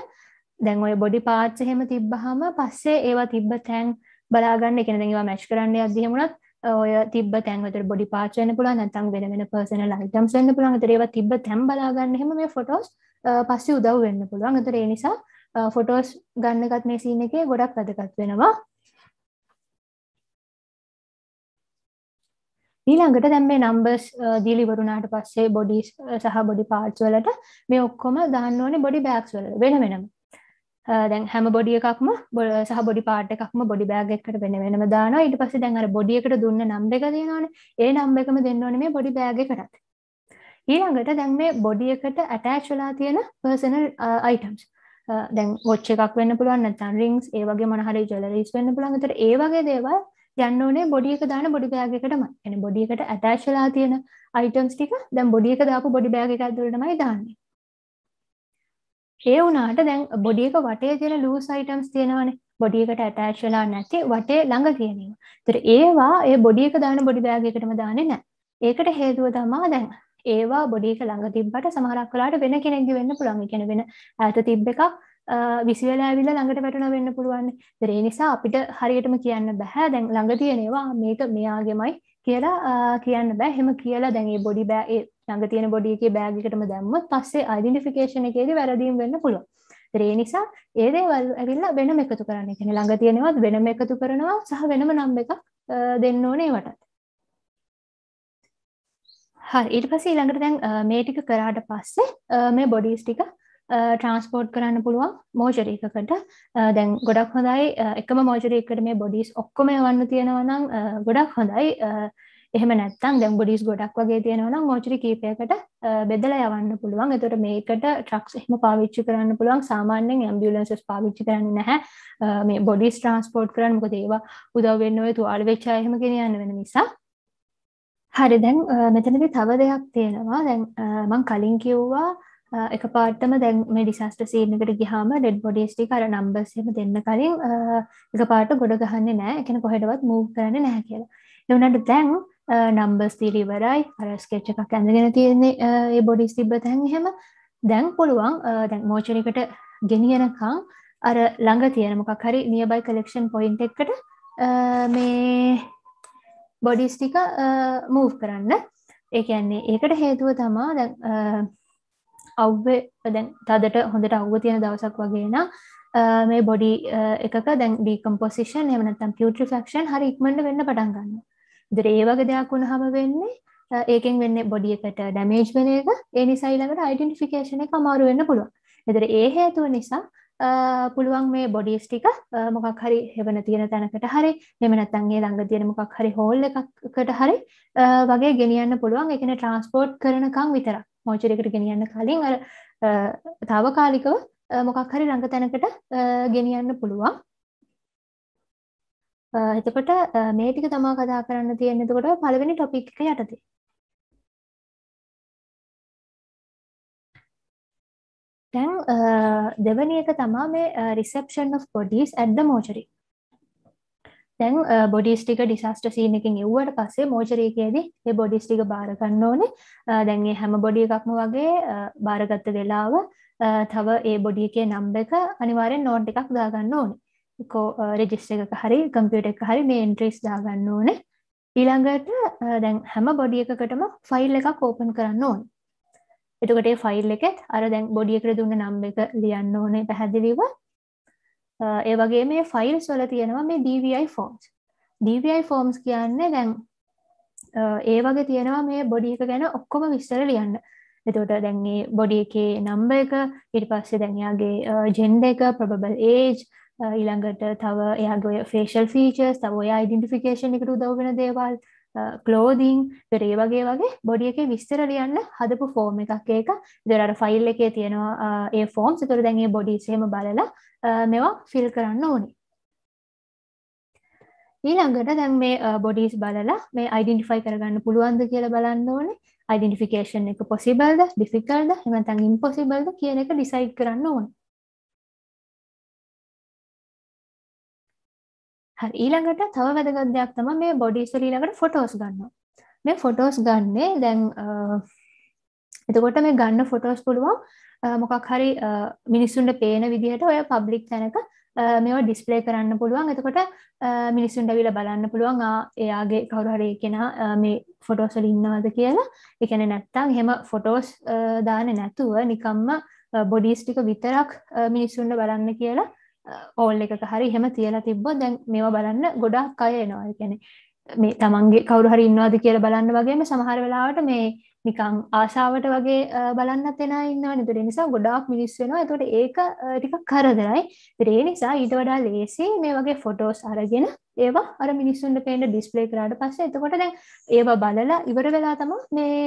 දැන් ඔය බොඩි පාච්ච එහෙම තිබ්බහම පස්සේ ඒවා තිබ්බ තැන් බලාගන්න එකන දැවා මැච් කරන්න අදහෙමුණත් ඔය තිබ තැන්වත බොඩි පාචන පුළ නතම් වෙන වෙන පර්සන යිටම් සන්න පුළන් තරේව තිබ තැම් බලාගන්න හෙම මේ ෆොටෝස් පස්සේ උදව් වෙන්න පුළුවන් අතර ඒ නිසා ෆොටෝස් ගන්නගත් මේ සීන එක ගොඩක් වැදගත් වෙනවා ඊළඟට දැන් මේ නම්බර්ස් දීලා ඉවරුණාට පස්සේ බොඩි සහ බොඩි පාර්ට්ස් වලට මේ ඔක්කොම දාන්න ඕනේ බොඩි බෑග්ස් වල වෙන වෙනම. දැන් හැම බොඩිය එකක්ම සහ බොඩි පාට් එකක්ම බොඩි බෑග් එකකට වෙන වෙනම දානවා ඊට පස්සේ දැන් අර බොඩි එකට දුන්න නම් දෙක තියෙනවානේ ඒ නම් එකම දෙන්න ඕනේ මේ බොඩි බෑග් එකටත් ඊළඟට දැන් මේ බොඩි එකට ඇටච් වෙලා තියෙන පර්සනල් අයිටම්ස් දැන් වොච් එකක් වෙන්න පුළුවන් නැත්නම් රින්ග්ස් ඒ වගේ මොන හරි ජුවලරිස් වෙන්න පුළුවන්. ඒතර ඒ වගේ දේවල් යන්න ඕනේ බොඩි එක දාන බොඩි බෑග් එකටම. يعني බොඩි එකට ඇටච් වෙලා තියෙන අයිටම්ස් ටික දැන් බොඩි එක දාපු බොඩි බෑග් එකක් ඇතුළටමයි දාන්නේ. ඒ වුණාට දැන් බොඩියක වටේ තියෙන ලූස් අයිටම්ස් තියෙනවනේ බොඩියකට ඇටච් වෙලා නැති වටේ ළඟ තියෙන ඒවා. ඒතර ඒවා ඒ බොඩියක දාන බොඩි බෑග් එකටම දාන්නේ නැහැ. ඒකට හේතුව තමයි දැන් ඒවා බොඩියක ළඟ තිබ්බට සමහරක් වෙලාවට වෙන කෙනෙක්ගේ වෙන්න පුළුවන්. ඒ කියන්නේ වෙන ඈත තිබ්බ එකක් විසිවල ඇවිල්ලා ළඟට වැටුණා වෙන්න පුළුවන්. ඒතර ඒ නිසා අපිට හරියටම කියන්න බෑ. දැන් ළඟ තියෙන ඒවා මේක මෙයාගේමයි කියලා කියන්න බෑ හෙම කියලා දැන්ගේ බොඩි බෑ ළඟ තියෙන බොඩිය එක බෑගිකටම දැම්ම පස්සේ අයිඩෙන්ටිෆිකේෂන එකේද වැරදීම් වෙන්න පුළුව ඒ නිසා ඒදේවල් ඇවිල්ලා වෙනම එකතු කරන්න කෙන ළඟ තියෙනවත් වෙනම එකතු කරනවා සහ වෙනම නම් එකක් දෙන්න ඕනේ වටත් හරි ඊට පස්සේ ඊළඟට දැන් මේ ටික කරාට පස්සේ මේ බොඩිස් ටික ට්‍රන්ස්පෝර්ට් කරන්න පුළුවන් මෝජරීකකට දැන් ගොඩක් හොඳයි එකම මෝජරීකට මේ බොඩිස් ඔක්කොම වන්න තියෙනවනම් ගොඩක් හොඳයි එහෙම නැත්තම් දැන් බොඩිස් ගොඩක් වගේ තියෙනවනම් මෝජරි කීපයකට බෙදලා යවන්න පුළුවන් එතකොට මේකට ට්‍රක්ස් එහෙම පාවිච්චි කරන්න පුළුවන් සාමාන්‍යයෙන් ඇම්බියුලන්සස් පාවිච්චි කරන්නේ නැහැ මේ බොඩිස් ට්‍රාන්ස්පෝර්ට් කරන්න මොකද ඒවා උදව් වෙන්න ඔය තුවාල වෙච්ච අය එහෙම ගෙනියන්න වෙන නිසා හරි දැන් මෙතනදි තව දෙයක් තියෙනවා දැන් මං කලින් කිව්වා එක පාටම දැන් මේ ඩිසස්ට සීනකට ගිහාම ඩෙඩ් බොඩිස්ටි කර නම්බර්සම දෙන්න කලින් එක පාට ගොඩ ගහන්න නෑ එකන කොහෙටවත් මූ කරන්න නැහැ කියලා එවනට දැන් නම්බස් තීරීවරයි අරස්කෙච්ච එකක් ඇඳගෙන තියෙන්නේ ඒ බොඩිස් තිබ තැන් හෙම දැන් පුළුවන් දැන් මෝචරිකට ගෙනියනකං අර ළඟ තියෙනමකක් හරි නියබයි කලෙක්ෂන් පොයින්් එකට මේ බොඩිස්ටික මූව් කරන්න ඒන්නේ ඒකට හේතුව තමා අව්ව දැන් තදට හොඳට අව්ව තියෙන දවසක් වගේන මේ බොඩි එකක දැන් ඩීකම්පොසිෂන් එමනත්තම් පියුට්‍රිෆක්ෂන් හරි ඉක්මට වෙන්න පටන් ගන්න දර ඒ වගේ දෙයක් වුණහම වෙන්නේ ඒකෙන් වෙන්න බොඩිය එකට ඩැමේජ් වෙන එක ඒ නිසයිලකට අයිඩෙන්ටිෆිකේෂන එක අමාරු වෙන්න පුළුව එදර ඒ හේතුව නිසා පුළුවන් මේ බොඩිස් ටික මොකක් හරි හෙවන තියෙන තැනකට හරි මෙමනත්තන්ගේ ළඟ තියෙන මොකක් හරි හෝල් එකකට හරි වගේ ගෙනියන්න පුළුවන් එකන ට්‍රන්ස්පෝට් කරනකං විතරක් මෝචරයකට ගෙනියන්න කලින් අර තාවකාලිකව මොකක් හරි රඟ තැනකට ගෙනියන්න පුළුවන් එතකොට මේ ටික තමා කතා කරන්න තියෙන එතකොට පළවෙනි ටොපික් එක යටතේ දැන් දෙවැනි එක තමා මේ reception of bodies at the mortuary දැන් බොඩිස්ටික ඩිසස්ට සීනකින් එව්වට පස්සේ මෝචරයකයේදී ඒ බොඩිස්ටික බාරගන්න ඕනේ දැන්ගේ හැම බොඩිය එකක්ම වගේ බාරගත්ත වෙලාව තව ඒ බොඩියකේ නම්බ එක අනිවාරෙන් නෝට් එකක් දාගන්න ඕනේ කෝ රෙජිස්ට එක හරි කම්පියට එක හරි මේ එන්ට්‍රීස් දාගන්න ඕනේ ඊළඟට දැන් හැම බොඩිය එකකටම ෆයිල් එකක් ඕපන් කරන්න ඕන එතකට ෆයිල් එකෙත් අර දැන් බොඩියකර දුන්න නම්බ එක ලියන්න ඕනේ පැහැදිලිව ඒ වගේ මේ ෆයිල්ස් වල තියෙනවා මේ DVI ෆෝම්ස් DVI ෆෝම්ස් කියන්නේ දැන් ඒ වගේ තියෙනවා මේ බොඩි එක ගැන ඔක්කොම විස්තර ලියන්න එතකොට දැන් මේ බොඩි එකේ නම්බ එක ඊට පස්සේ දැන් එයාගේ ජෙන්ඩ එක ප්‍රබබල් ඒජ් ඊළඟට තව එයාගේ ෆේෂල් ෆීචර්ස් තව ඔය ඩෙන්ටිෆිකේෂන් එකට උදව් වෙන දේවල් කලෝදිං පෙර ඒ වගේ වගේ බොඩිය එක විස්තර ලියන්න හදපු ෆෝර්ම එකක් ඒක දෙරට ෆයිල් එකේ තියෙනවා ඒ ෆෝම් සිතුර දැන්ගේ බොඩිසේම බලලා මෙවා ෆිල් කරන්න ඕනි ඊළඟට දැන් මේ බොඩිස් බලලා මේ අයිඩෙන්ටිෆයි කරගන්න පුළුවන්ද කියලා බලන්න ඕනේ අයිඩෙන්ටිෆිකේෂන් එක පොසිබල්ද ඩිෆිකල්ද එමතන් ඉම්පොසිබල්ද කියන එක ඩිසයිඩ් කරන්න ඕනේ හරි ඊළඟට තව වැදගත් දෙයක් තමයි මේ බොඩි ඉස්සර ඊළඟට ෆොටෝස් ගන්නවා. මේ ෆොටෝස් ගන්නේ දැන් එතකොට මේ ගන්න ෆොටෝස් පුළුවන් මොකක් හරි මිනිස්සුන්ට පේන විදිහට ඔය පබ්ලික් තැනක මේවා ඩිස්පලේ කරන්න පුළුවන් එතකොට මිනිස්සුන්ට විල බලන්න පුළුවන් එයාගේ කවරු හරි කෙනා මේ ෆොටෝසල ඉන්නවද කියලා එකන නැත්තං හෙම ෆොටෝස් දාන නැතුව නිකම්ම බොඩිස්ටික විතරක් මිනිස්සුන්ට බලන්න කියලා ඕල් එක හරි හෙම තියලා තිබ්බ දැන් මේවා බලන්න ගොඩක් අය එනවා ගැන මේ තමන්ගේ කවරු හරි ඉන්නවාද කියලා බලන්න වගේම සමහර වෙලාවට මේ නිකං ආශාවට වගේ බලන්න තෙන ඉන්නවා නිතුර නිසා ගොඩාක් මිනිස්සුවෙනවා ඇතුට ඒක ටිකක් කරදරයි දරේ නිසා ඊට වඩා ලේසි මේ වගේ ෆොටෝස් අරගෙන ඒවා අර මිනිස්සුන්ට පේන්න ඩිස්පලේ කරාට පස්සේ එතකොට දැන් ඒවා බලලා ඉවර වෙලා තම මේ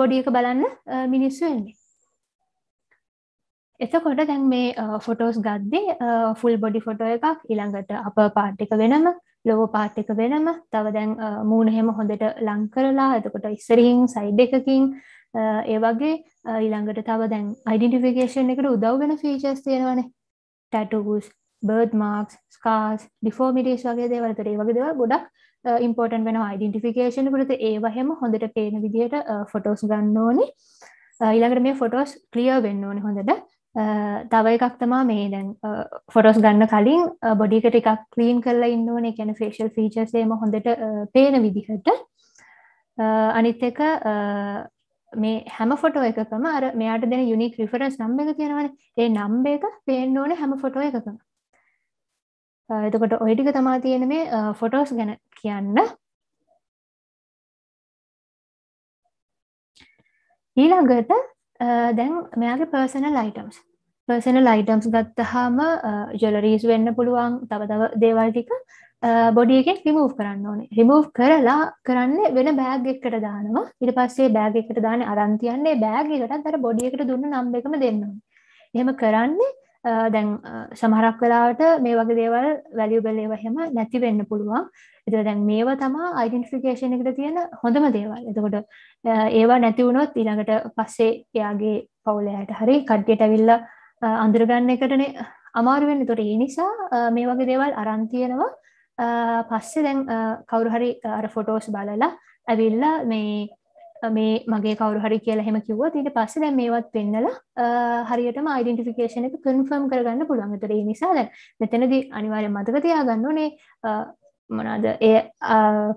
බොඩියක බලන්න මිනිස්සු එන්නේ එතකොට දැන් මේ ෆොටෝස් ගද්දේ ෆුල් බොඩි ෆොටෝ එකක් ඉළඟට අප පාට්ටික වෙනම ලොව පාට්ටික වෙනම තව දැන් මූුණහෙම හොඳට ලංකරලා එතකොට ඉස්සරහින් සයිඩ් එකකින් ඒ වගේ ඉළඟට තව දැන් අයිඩිටිෆිකේෂන් එකට උදව් වෙන ෆීචස් තියෙනවනේ ටැටුස් බර්ඩ් මාක්ස් ස්කාස් ඩිෆෝමිටේස් වගේ දේවලතරේ වගේ දෙව ගොඩක් ඉම්පෝර්ටන් වෙන යිඩන්ටිෆිකේෂන පුරත ඒවහෙම හොඳට පේන විදිහයට ෆොටෝස් ගන්න ඕනි ඊළඟට මේ ෆොටෝස් ක්ලිය වෙන්න ඕනි හොඳට තව එකක් තමා මේ දැන් ෆොටොස් ගන්න කලින් බොඩික ටිකක් ක්‍රීම් කරලා ඉන්නවනේ ගැන ෆේෂල් ෆීචර්සේම හොඳට පේන විදිහට අනිත් එක මේ හැම ෆොටෝ එකකම අර මෙයාට දෙන යුනික් රිෆරන්ස් නම් එක තියෙනවන ඒ නම් එක පේන්න ඕන හැම ෆොටෝ එකකම එතකොට ඔයිටික තමා තියෙන මේ ෆොටෝස් ගැන කියන්න ඊළඟට දැන් මෙයාගේ පර්සනල් අයිටම්ස් පර්සනල් අයිටම්ස් ගත්තහාම ජොලරීස් වෙන්න පුළුවන් තවතව දේවල්ටික බොඩියගෙන් රිමූ් කරන්න ඕනේ රිමූ් කරලා කරන්න වෙන බෑග් එකට දානවා ඉට පස්සේ බෑග එකට දාන අරන්තියන්නේ බෑගකට තර බොඩියකට දුන්න නම් එකම දෙන්නවා එහෙම කරන්නේ දැන් සමහරක් වෙලාට මේ වගේ දේවල් වැලියබලේව හෙම නැති වෙන්න පුළුවන් එතර දැන් මේවා තමා අයිඩෙන්ටිෆිකේෂන් එකට තියෙන හොඳම දේවල් එතකොට ඒවා නැතිවුණොත් ඊළඟට පස්සේ එයාගේ පවුලයට හරි කඩ්ඩියට විල්ලා අඳුරගන්න එකටන අමාරුවෙන් තොට ඒ නිසා මේ වගේ දේවල් අරන්තියෙනවා පස්සෙ දැන් කවුරුහරි අර ෆොටෝස් බලලා ඇවිල්ලා මේ මේ මගේ කවරුහරි කියලා හෙම කිව ඊට පස්ස දැ මේවත් පෙන්නලා හරියටම යිඩෙන්ටිෆිකේෂන එක කන්ෆර්ම් කරගන්න පුළුවන්තර නිසා දැ මෙතනද අනිවාරය මතක තියාගන්න නේ මොනද ඒ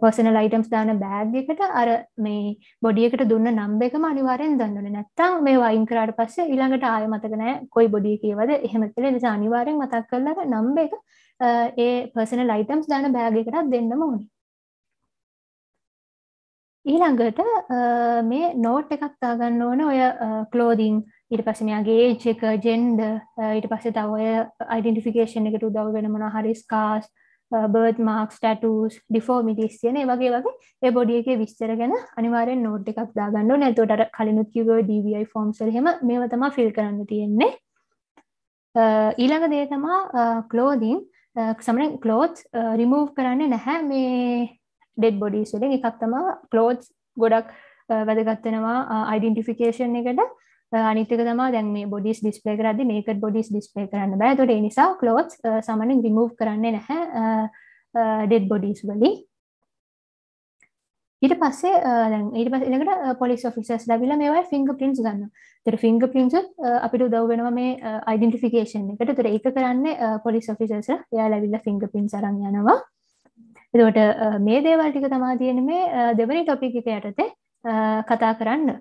පොසනල් අයිටම්ස් දාන බෑග්ගකට අර මේ බොඩියකට දුන්න නම්බෙකම අනිවාරයෙන් දන්නන නැත්තං මේ වයිංකරට පස්සේ ඊළඟට ආය මතකනෑ කොයි බොඩිය කියවද එහෙමතල නිසා අනිවාරෙන් මතක් කරලට නම්බ එක ඒ පර්සන ලයිටම්ස් දාන බෑගකටත් දෙන්නම ඕනි ඊළඟට මේ නෝට් එකක් තාගන්න ඕන ඔය කලෝදිං ඉට පස මෙයාගේ චක ජෙන්ඩ ඊට පස්සේ තවය අයිඩෙන්ටිෆිකේෂන් එකට උදව් වෙන මොන හරිස්කාස් බර්ත් මාක්ස් ටටස් ඩිෆෝමිටිස් කියන වගේ වගේ ඒ බොඩිය එක විස්තර ගැන අනිවාරෙන් නෝට් එකක් දාගන්න නැතොට කලිනුත් කිව ඩවයි ෆෝම්සල් හෙම මේ තමා ෆිල් කරන්න තියෙන්නේ uh, ඊළඟ දේ තමා කලෝදිින් සමන කලෝත් රිමූව් කරන්න නැහැ මේ ඩෙඩ් බොඩිස්ලෙන් එකක් තමා කලෝස් ගොඩක් uh, වැදගත්වෙනවා අයිඩෙන්ටිෆිකේෂන් uh, එකට අනිතක තමා දැන් මේ බොඩිස් ඩිස්පලේ කරදි නේකඩ් බොඩිස් ඩිස්පලේ කරන්න බෑ තොට නිසා කලෝස් සමනින් රිමූව් කරන්නේ නැහැ ඩෙඩ් බොඩිස් වලින් ඊට පස්සේ ඊට පස් එකට පොලිස් ෆිසස් ලැබිලා මේවයි ෆිංග පින්ස් ගන්න තර ෆිංග පින්ස අපිට උදව් වෙනවා මේ අයිඩෙන්ටිෆිකේෂන් එකට තුර ඒක කරන්න පොලිස් ෆිසස් යා ලැබිල්ල ෆිංග පින් සරන් යනවා එතකොට මේ දේවල් ටික තමා තියෙන මේ දෙවනි ටොපික යටතේ කතා කරන්න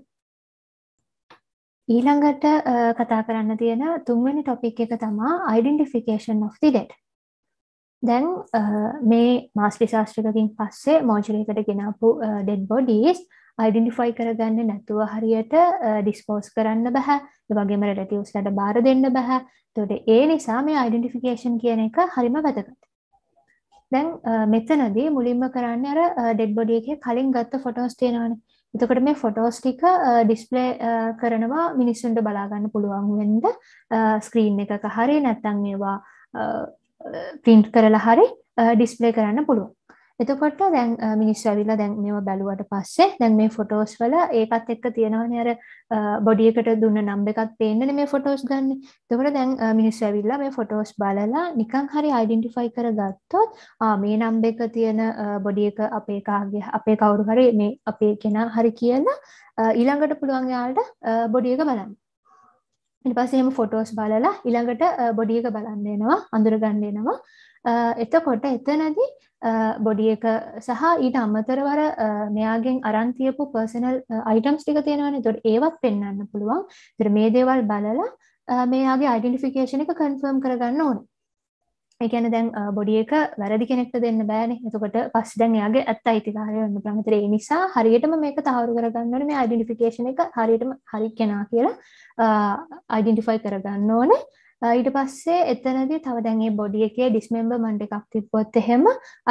ඊළඟට කතා කරන්න තියෙන තුන්වැනි ටොපික් එක තමා අයිඩෙන්ටිෆිකේෂන් of the dead. දැන් මේ මාස්ලි ශාස්ත්‍රකකින් පස්සේ මෝජලයකට ගෙනපු ඩෙඩ් බොඩිස් අයිඩෙන්ටිෆයි කරගන්න නැතුව හරියට ඩිස්පෝස් කරන්න බැහැ වගේම රැටියවස්ලට බාර දෙන්න බැහැ තොට ඒ නිසා මේ අයිඩෙන්ටිෆිකේෂන් කියන එක හරිම වැදගත්. දැන් මෙතනදී මුලින්ම කරන්න අර ඩෙඩ් බොඩිය එක කලින් ගත්ත ෆොටෝස් තියෙනවානේ එතකොට මේ ෆොටෝස් ටික ඩිස්ප්ලේ කරනවා මිනිස්සුන්ට බලාගන්න පුළුවන් වෙන්ද ස්ක්‍රීන් එකක හරි නැත්තම් ඒවා ප්‍රින්ට් කරලා හරි ඩිස්ප්ලේ කරන්න පුළුවන් එතකොට දැන් මිනිස් ඇවිල්ලා දැන් මේවා බැලුවට පස්සේ දැන් මේ ෆොටෝස් වල ඒකත් එක්ක තියෙනවනේ අර බොඩි එකට දුන්න නම් එකක් පේන්නනේ මේ ෆොටෝස් ගන්න. එතකොට දැන් මිනිස් ඇවිල්ලා මේ ෆොටෝස් බලලා නිකන් හරි අයිඩෙන්ටිෆයි කරගත්තොත් ආ මේ නම් එක තියෙන බොඩි එක අපේ කාගේ අපේ කවුරු හරි මේ අපේ කෙනා හරි කියලා ඊළඟට පුළුවන් යාලට බොඩි එක බලන්න. ඉට පස්සේම ෆොටෝස් බලලා ඉළඟට බොඩියක බලන්න එනවා අඳුරගන්න එනවා එතකොට එතනදී බොඩි එක සහ ඊට අමතරවර මෙයාගෙන් අරන්තියපු පර්සනල් අයිටම්ස් ටික තියෙනවන තොට ඒවත් පෙන්න්න පුළුවන් තර මේ දේවල් බලලා මේයාගේ අයිඩෙන්ටිෆිකේෂණ එක කන්ෆර්ම් කරගන්න ඕන එකන දැන් බොඩියක වැරදි කෙනෙක්ට දෙන්න බෑන එතකොට පස් දැන් එයාගේ ඇත් අයිතිකාරයන්න ප්‍රමතරේ නිසා හරියටම මේක තහවරු කරගන්නන මේ අයිඩෙන්ටිෆිකේෂන එක හරියටම හරි කෙනා කියලා අයිඩෙන්ටිෆයි කරගන්න ඕනේ ඊට පස්සේ එතනදී තව දැන් ඒ බොඩි එකේ ඩිස්මෙම්බර්මන්ට් එකක් තිබ්බොත් එහෙම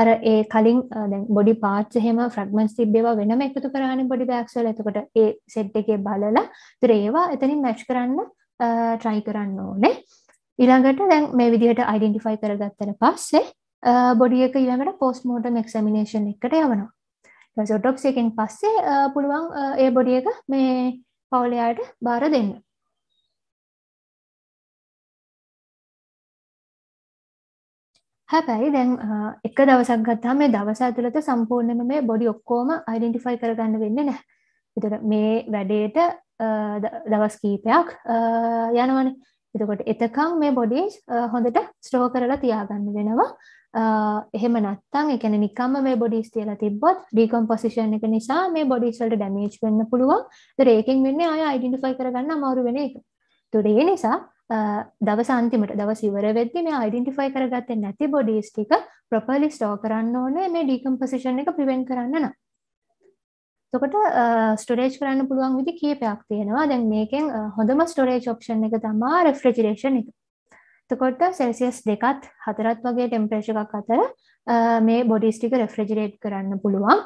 අර ඒ කලින් දැන් බොඩි පාර්ට්ස් එහෙම ෆ්‍රැග්මන්ට්ස් තිබ්බේවා වෙනම එකතු කරානේ බොඩි බෑග්ස් වල. එතකොට ඒ සෙට් එකේ බලලා ඉතින් ඒවා එතනින් මැච් කරන්න try කරන්න ඕනේ. ඊළඟට දැන් මේ විදිහට identify කරගත්තට පස්සේ බොඩි එක ඊළඟට post mortem examination එකට යවනවා. ඊට පස්සේ autopsy එකෙන් පස්සේ පුළුවන් ඒ බොඩි එක මේ පවුලයාට බාර දෙන්න. හැබැයි දැන් එක දවසක් ගත්තා මේ දවස ඇතුළත සම්පූර්ණයම මේ බොඩි ඔක්කෝම අයිඩෙන්ටිෆයි කරගන්න වෙන්න නැහැ. එතකොට මේ වැඩේට දවස් කීපයක් යනවනේ. එතකොට එතකම් මේ බොඩි හොඳට ස්ටෝ කරලා තියාගන්න වෙනවා. එහෙම නැත්තම් ඒ කියන්නේ නිකම්ම මේ බොඩිස් තියලා තිබ්බොත් ඩිකම්පොසිෂන් එක නිසා මේ බොඩිස් වලට ඩැමේජ් වෙන්න පුළුවන්. ඒතර ඒකෙන් වෙන්නේ ආය ඩෙන්ටිෆයි කරගන්න අමාරු වෙන එක. ඒතර ඒ නිසා දවස අන්තිමට දවස ඉවර වෙද්දි මේ අයිඩෙන්ටිෆයි කරගත්තේ නැති බොඩීස් ටික ප්‍රොපර්ලි ස්ටෝ කරන්න ඕනේ මේ ඩිකම්පොසිෂන් එක ප්‍රිවෙන්ට් කරන්න නම්. තොකට ස්ටරේජ් කරන්න පුළුවන් විදි කියපයක් තියෙනවා දැන් මේකෙන් හොඳම ස්ටරේජ් ඔප්ෂන් එක තමා රෙෆ්‍රජිරේෂන් එක තකොට සෙල්සියස් දෙකත් හතරත් වගේ ටෙම්ප්‍රේෂ එකක් අතර මේ බොඩිස්ටික රෙෆ්‍රජිරේට් කරන්න පුළුවන්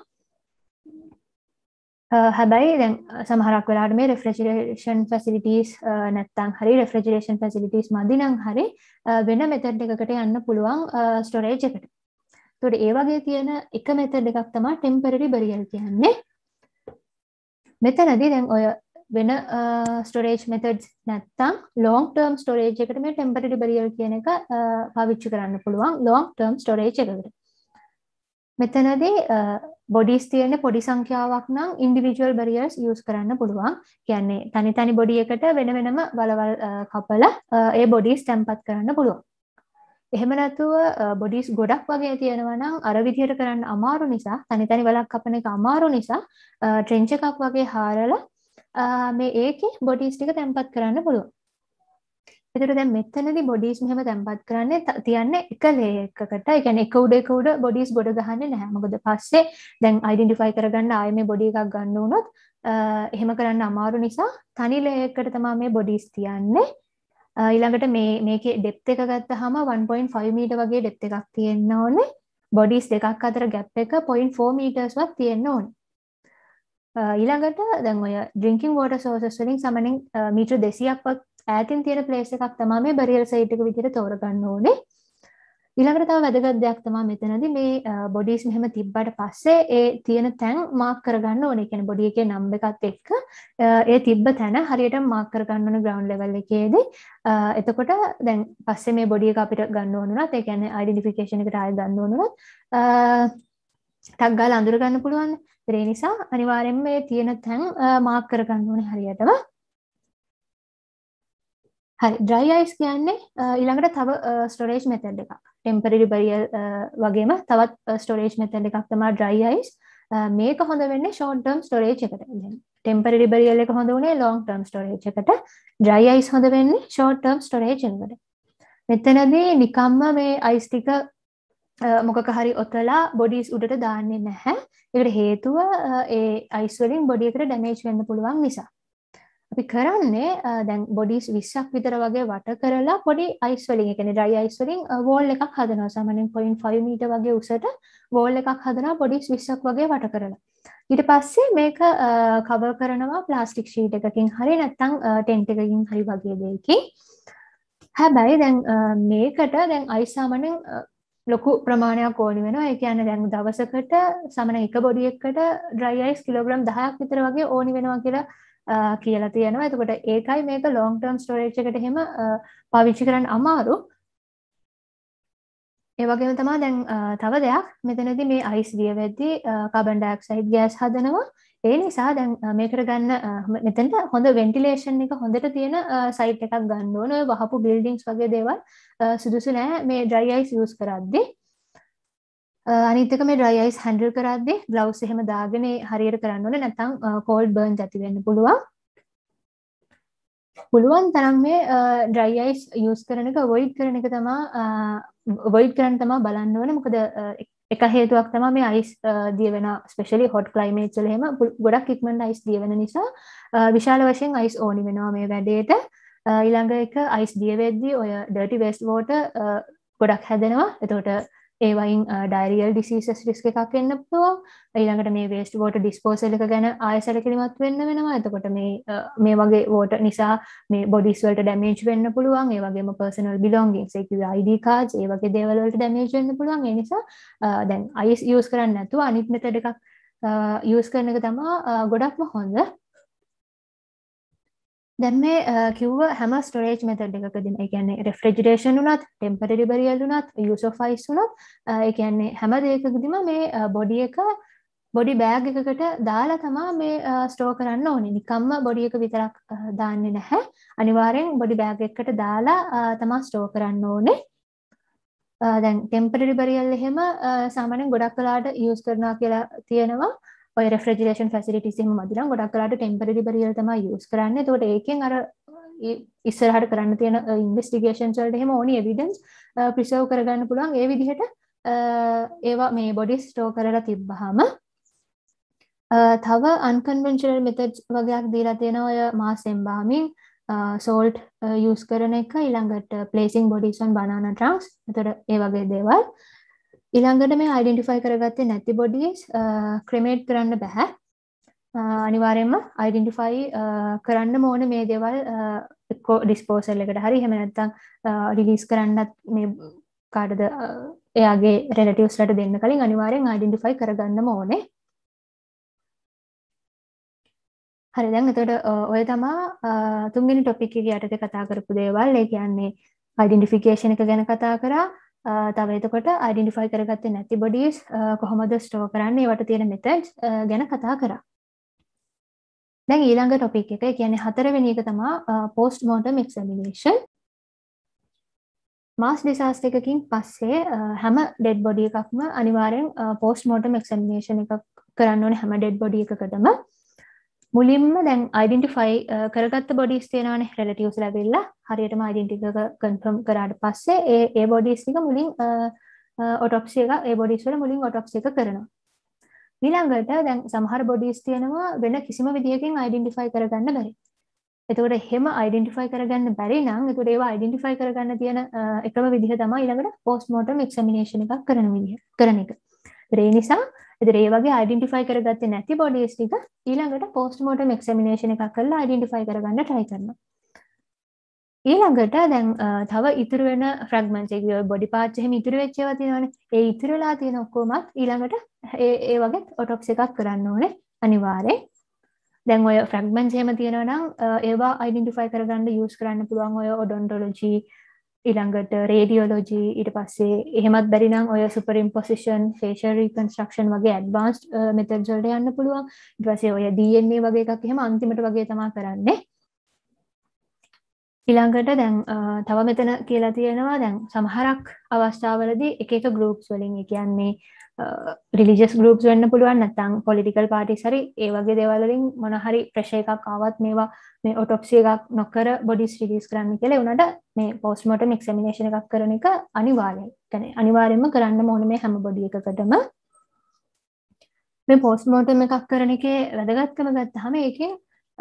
Uh, හැබැයි දැන් uh, සමහරක් වෙලාට මේ රෙෆ්‍රජිරේෂන් ෆැසිලිටස් නැත්තං හරි රෙෆ්‍රජිරේෂන් ෆැසිලිටස් මදිනං හරි uh, වෙන මෙතඩ් එකකට යන්න පුළුවන් ස්ටොරේජ් එකට තුොට ඒ වගේ තියෙන එක මෙතඩ් එකක් තමා ටෙම්පරරි බරියල් කියන්නේ මෙතනදී දැන් ඔය වෙන ස්ටරේජ් මෙතඩ් නැත්තම් ලෝන් ටර්ම් ස්ටරේජ් එකට මේ ටෙම්පරරි බරියල් කියන එක පවිච්චි කරන්න පුළුවන් ලෝන් ටර්ම් ස්ටරේජ් එකට මෙතනදී බොඩිස් තියෙන පොඩි සංඛ්‍යාවක් නම් ඉන්ඩිවිජුවල් බැරියර්ස් යූස් කරන්න පුළුවන්. කියන්නේ තනි තනි බොඩි එකට වෙන වෙනම වලවල් කපලා ඒ බොඩිස් තැම්පත් කරන්න පුළුවන්. එහෙම නැතුව බොඩිස් ගොඩක් වගේ තියෙනවා නම් අර විදිහට කරන්න අමාරු නිසා තනි තනි වලක් කපන එක අමාරු නිසා ට්‍රෙන්ච් එකක් වගේ හාරලා මේ ඒකේ බොඩිස් ටික තැම්පත් කරන්න පුළුවන්. එතකොට දැන් මෙතනදී බොඩීස් මෙහෙම තැම්පත් කරන්නේ තියන්නේ එක ලේයරයකට. ඒ කියන්නේ එක උඩ එක උඩ බොඩීස් ගොඩ ගහන්නේ නැහැ. මොකද පස්සේ දැන් ඩෙන්ටිෆයි කරගන්න ආයෙ මේ බොඩි එකක් ගන්න වුණොත් එහෙම කරන්න අමාරු නිසා තනි ලේයරයකට තමයි මේ බොඩීස් තියන්නේ. ඊළඟට මේ මේකේ ඩෙප්ත් එක ගත්තාම 1.5 මීටර වගේ ඩෙප්ත් එකක් තියෙන්න ඕනේ. බොඩිස් දෙකක් අතර ගැප් එක 0.4 මීටර්ස් වත් තියෙන්න ඕනේ. ඊළඟට දැන් ඔය ඩ්‍රින්කින් වෝටර් සෝසස් වලින් සමහරෙන් මීටර 200ක් ඈතින් තියෙන ප්ලේස් එකක් තමයි මේ බරියර් සයිට් එක විදිහට තෝරගන්න ඕනේ. ඊළඟට තව වැදගත් දෙයක් තමයි මෙතනදී මේ බොඩීස් මෙහෙම තිබ්බට පස්සේ ඒ තියෙන තැන් මාක් කරගන්න ඕනේ. කියන්නේ බොඩි එකේ නම් එකත් එක්ක ඒ තිබ්බ තැන හරියට මාක් කරගන්න ඕනේ ග්‍රවුන්ඩ් ලෙවල් එකේදී. එතකොට දැන් පස්සේ මේ බොඩි එක අපිට ගන්න ඕන උනත් ඒ කියන්නේ අයිඩෙන්ටිෆිකේෂන් එකට ආයෙ ගන්න ඕන උනත් ටක් ගාලා අඳුර ගන්න පුළුවන්. ඒ නිසා අනිවාර්යෙන්ම මේ තියෙන තැන් මාක් කරගන්න ඕනේ හරියටම. හරි ඩ්‍රයි අයිස් කියන්නේ ඊළඟට තව ස්ටොරේජ් මෙතැඩ් එකක් ටෙම්පරරි බරියල් වගේම තවත් ස්ටොරේජ් මෙතැඩ් එකක් තමා ඩ්‍රයි අයිස් මේක හොඳ වෙන්න ෂෝට්ටම් ස්ටොරේජ් එකට ටෙම්පරරි බරියල් එක හොඳ වුණේ ලොන් ටර්ම් ස්ටොරේජ් එකට ඩ්‍රයි අයිස් හොඳ වෙන්න ෂෝට්ටම් ස්ටොරේජ් එකට මෙතනදී නිකම්ම මේ අයිස්ටික මොකක හරි ඔතලා බොඩිස් උඩට දාන්නේ නැහැ එකට හේතුව ඒ අයිස්වලින් බොඩියකට ඩැමේජ් වෙන්න පුළුවන් නිසා අපි කරන්නේ දැන් බොඩිස් විස්සක් විතර වගේ වට කරලා පොඩි අයිස් වලින් ඒ කියන්නේ ඩ්‍රයි අයිස් වලින් වෝල් එකක් හදනවා සාමාන්‍යයෙන් 0.5 මීටර වගේ උසට වෝල් එකක් හදනවා බොඩිස් 20ක් වගේ වට කරලා. ඊට පස්සේ මේක කවර් කරනවා ප්ලාස්ටික් ෂීට් එකකින් හරි නැත්නම් ටෙන්ට් එකකින් හරි වගේ දෙයකින්. හැබැයි දැන් මේකට දැන් අයිස් සාමාන්‍යයෙන් ලොකු ප්‍රමාණයක් ඕනි වෙනවා ඒ කියන්නේ දැන් දවසකට සමන එක බොඩි එකකට ඩ්‍රයි අයිස් කිලෝග්‍රෑම් 10ක් විතර වගේ ඕනි වෙනවා කියලා කියලා තියෙනවා එතකොට ඒකයි මේක ලොන් ටර්ම් ස්ටෝරේජ් එකට එහෙම පාවිච්චි කරන්න අමාරු ඒ වගේම තමයි දැන් තව දෙයක් මෙතනදී මේ අයිස් විය වෙද්දී කාබන් ඩයොක්සයිඩ් ගෑස් හදනවා ඒ නිසා දැන් මේකට ගන්න මෙතනට හොඳ වෙන්ටිලේෂන් එක හොඳට තියෙන සයිට් එකක් ගන්න ඕන ඔය වහපු බිල්ඩින්ග්ස් වගේ දේවල් සුදුසු නෑ මේ ඩ්‍රයි අයිස් යූස් කරද්දී අනිතක මේ ඩ්‍රයියිස් හැන්ඩල් කරද්දි ග්ලව්ස් එහෙම දාගෙන හරියට කරන්න ඕනේ නැත්නම් කෝල්ඩ් බර්න් ඇති වෙන්න පුළුවන්. පුළුවන් තරම් මේ ඩ්‍රයියිස් යස් කරන එක වොයිඩ් කරන එක තමා වොයිඩ් කරන්න තමා බලන්න ඕන මොකද එක හේතුවක් තමා මේ අයිස් දියවෙන ස්පෙශලි හොට් ක්ලයිමේච්චල හෙම ගොඩක් ඉක්මට අයිස් දියවෙන නිසා විශාල වශයෙන් අයිස් ඕනි වෙනවා මේ වැඩේට ඊළඟ එක අයිස් දියවෙද්දී ඔය ඩටි වෙස් වෝට ගොඩක් හැදෙනවා එතෝට ඒවයින් ඩයිරියල් ඩිසිසස් රිස්ක එකක් එන්න පුළුවන් ඊළඟට මේ වේස්ට වෝට ඩිස්පෝසල් එක ගැන ආයසර කිරිමත් වෙන්න වෙනවා එතකොට මේ මේ වගේ වෝට නිසා මේ බොඩිස්වලට ඩැමේජ් වෙන්න පුළුවන් ඒවගේම පර්සනල් බිලොංගින් සේකිව අයිඩ කාඩ් ඒ වගේ දේවල්වලට ඩැමේජ් වෙන්න පුළුවන් ඒ නිසා දැන් අයිස් යස් කරන්න නැතුව අනිත් මෙතඩ එකක් යස් කරන එක තමා ගොඩක්ම හොඳ දැම් මේ කිව්ව හැම ස්ටරේජ් මෙතඩ් එකකදින කියන්නේ රෙෆ්‍රජිරේෂන් වනත් ටෙම්පරරි බරියල් වනත් යුසෝෆයිස් වනත් එකන්නේ හැම දෙයකදිම මේ බොඩිය එක බොඩි බෑග් එකකට දාලා තමා මේ ස්ටෝ කරන්න ඕනි නිකම්ම බොඩිය එක විතරක් දාන්න නැහැ අනිවාරයෙන් බොඩි බෑග එකට දාලා තමා ස්ටෝ කරන්න ඕනේ දැන් ටෙම්පරරි බරියල් එහෙම සාමනෙන් ගොඩක් කලාට යස් කරනා කියලා තියෙනවා ඔය රෙෆ්‍රජරේෂන් ෆැසිලිටිස් එහෙම මදිනම් ගොඩක් වෙලාට ටෙම්පරරි බරියර් තමයි යූස් කරන්නේ. එතකොට ඒකෙන් අර ඉස්සරහට කරන්න තියෙන ඉන්වෙස්ටිගේෂන්ස් වලට එහෙම ඕනි එවිඩන්ස් ප්‍රිසර්ව් කරගන්න පුළුවන් ඒ විදිහට ඒවා මේ බොඩි ස්ටෝ කරලා තිබ්බහම තව අන්කන්වෙන්ෂනල් මෙතඩ්ස් වගේක් දීලා තියෙන ඔය මාස් එම්බාමින් සෝල්ට් යූස් කරන එක ඊළඟට ප්ලේසිං බොඩිස් ඔන් බනානා ට්‍රන්ක්ස් එතකොට ඒ වගේ දේවල් ඉළඟට මේ අයිඩෙන්ටිෆයි කරගත්තේ නැති බොඩිස් ක්‍රමේට් කරන්න බැහැ අනිවාරයෙන්ම අයිඩෙන්ටිෆයි කරන්න මෝන මේ දේවල් එක්කෝ ඩිස්පෝසල් එකට හරි හෙමනැත්තං රිලිස් කරන්නත් මේ කාඩද එයාගේ රෙලටවස්ලට දෙන්න කලින් අනිවාරයෙන් අයිඩෙන්ටිෆයි කරගන්න ඕනේ හරි දැන් එතට ඔය තමා තුන්ගෙන ටොපික යටට කතා කරපු දේවල් ඒ කියන්නේ අයිඩෙන්ටිෆිකේෂණ එක ගැන කතා කරා තව එතකොට අයිඩෙන්ටිෆයි කරගත්තේ නැති බොඩිස් කොහොමද ස්ටෝ කරන්නේ වට තියෙන මෙතඩ් ගැන කතා කරා. දැන් ඊළඟ ටොපික් එක කියන්නේ හතරවෙනි එක තමා පෝස්ට් මෝටම් එක්සමිනේෂන්. මාස් ඩිසාස්ටර් එකකින් පස්සේ හැම ඩෙඩ් බොඩි එකක්ම අනිවාර්යෙන් පෝස්ට් මෝටම් එක්සමිනේෂන් එකක් කරන්න ඕනේ හැම ඩෙඩ් බොඩි එකකටම. මුලින්ම දැන් යිඩෙන්ටිෆයි uh, කරගත්ත බොඩිස් තියෙනවානේ රෙලටිව්ස් ලැබිලා හරියටම යිඩෙන්ටිටි එක කන්ෆර්ම් කරාට පස්සේ ඒ ඒ බොඩිස් එක මුලින් ඔටොප්සි uh, uh, එක ඒ බොඩිස් වල මුලින් ඔටොප්සි එක කරනවා ඊළඟට දැන් සමහර බොඩිස් තියෙනවා වෙන කිසිම විදිහකින් යිඩෙන්ටිෆයි කරගන්න බැරි. එතකොට එහෙම යිඩෙන්ටිෆයි කරගන්න බැරි නම් එතකොට ඒවා යිඩෙන්ටිෆයි කරගන්න තියෙන එකම විදිහ තමයි ඊළඟට පෝස්ට්මෝර්ටම් එක්සැමිනේෂන් එකක් කරන විදිහ කරන එක. ඒ නිසා ඒ වගේ යිඩන්ටිෆයි කරගත්ත නැති බොඩිස් ටික ඊළඟට පෝස්ට මෝටම එක්ෂමිනේෂණ එක කරලා යිඩන්ටිෆයි කරගන්න ටයි කරන්න ඊළඟට දැන් තව ඉතුරුවෙන ෆ්‍රක්මන්සේක බොඩි පාච්චහම ඉතුර වෙච්චව තියෙනවන ඒ ඉතුරලා තියෙන ඔක්කෝමත් ඊළඟට ඒ වගේ ඔටොක්ස එකක් කරන්න ඕනේ අනිවාරේ දැන් ඔය ෆ්‍රක්මන්සේම තියෙනනම් ඒවා අයිඩන්ටිෆයි කරගන්න යස් කරන්න පුළුවන් ඔය ඔඩොන්ටොලජී ඉළඟට රේඩියෝලෝජී ඊට පස්සේ එහෙමත් බැරිනම් ඔය සුපරිම්පොසිෂන් ෆේෂර් රිකන්ස්ට්‍රක්ෂන් වගේ ඇඩ්වාන්ස් uh, මෙතර්ජල්ට යන්න පුළුවන් ඉටවසේ ඔය දන්නේ වගේ එකක් එහෙම අන්තිමට වගේ තමා කරන්නේ ඉළඟට දැන් uh, තව මෙතන කියලා තියෙනවා දැන් සමහරක් අවස්ථාවලදී එකක ගරුප්ස් වලින් කියන්නේ රිලිජස් ගරුප් වෙන්න පුළුවන් නතං පොලිටිකල් පාටි සරි ඒ වගේ දෙවලින් මොනහරි ප්‍රශය එකක් ආවත් මේවා මේ ඔටොප්සිය එකක් නොකර බොඩිස් රිලිස් කරන්න කියල උනට මේ පෝස්මෝටම එක්ෂමිනේෂණ එකක් කරන එක අනිවාර්යයි තැන අනිවාර්යෙන්ම කරන්න මොන මේ හැම බොඩි එකකටම මේ පෝස්මෝටම එකක් කරන එක වැදගත්කම ගත්තහම ඒකෙන්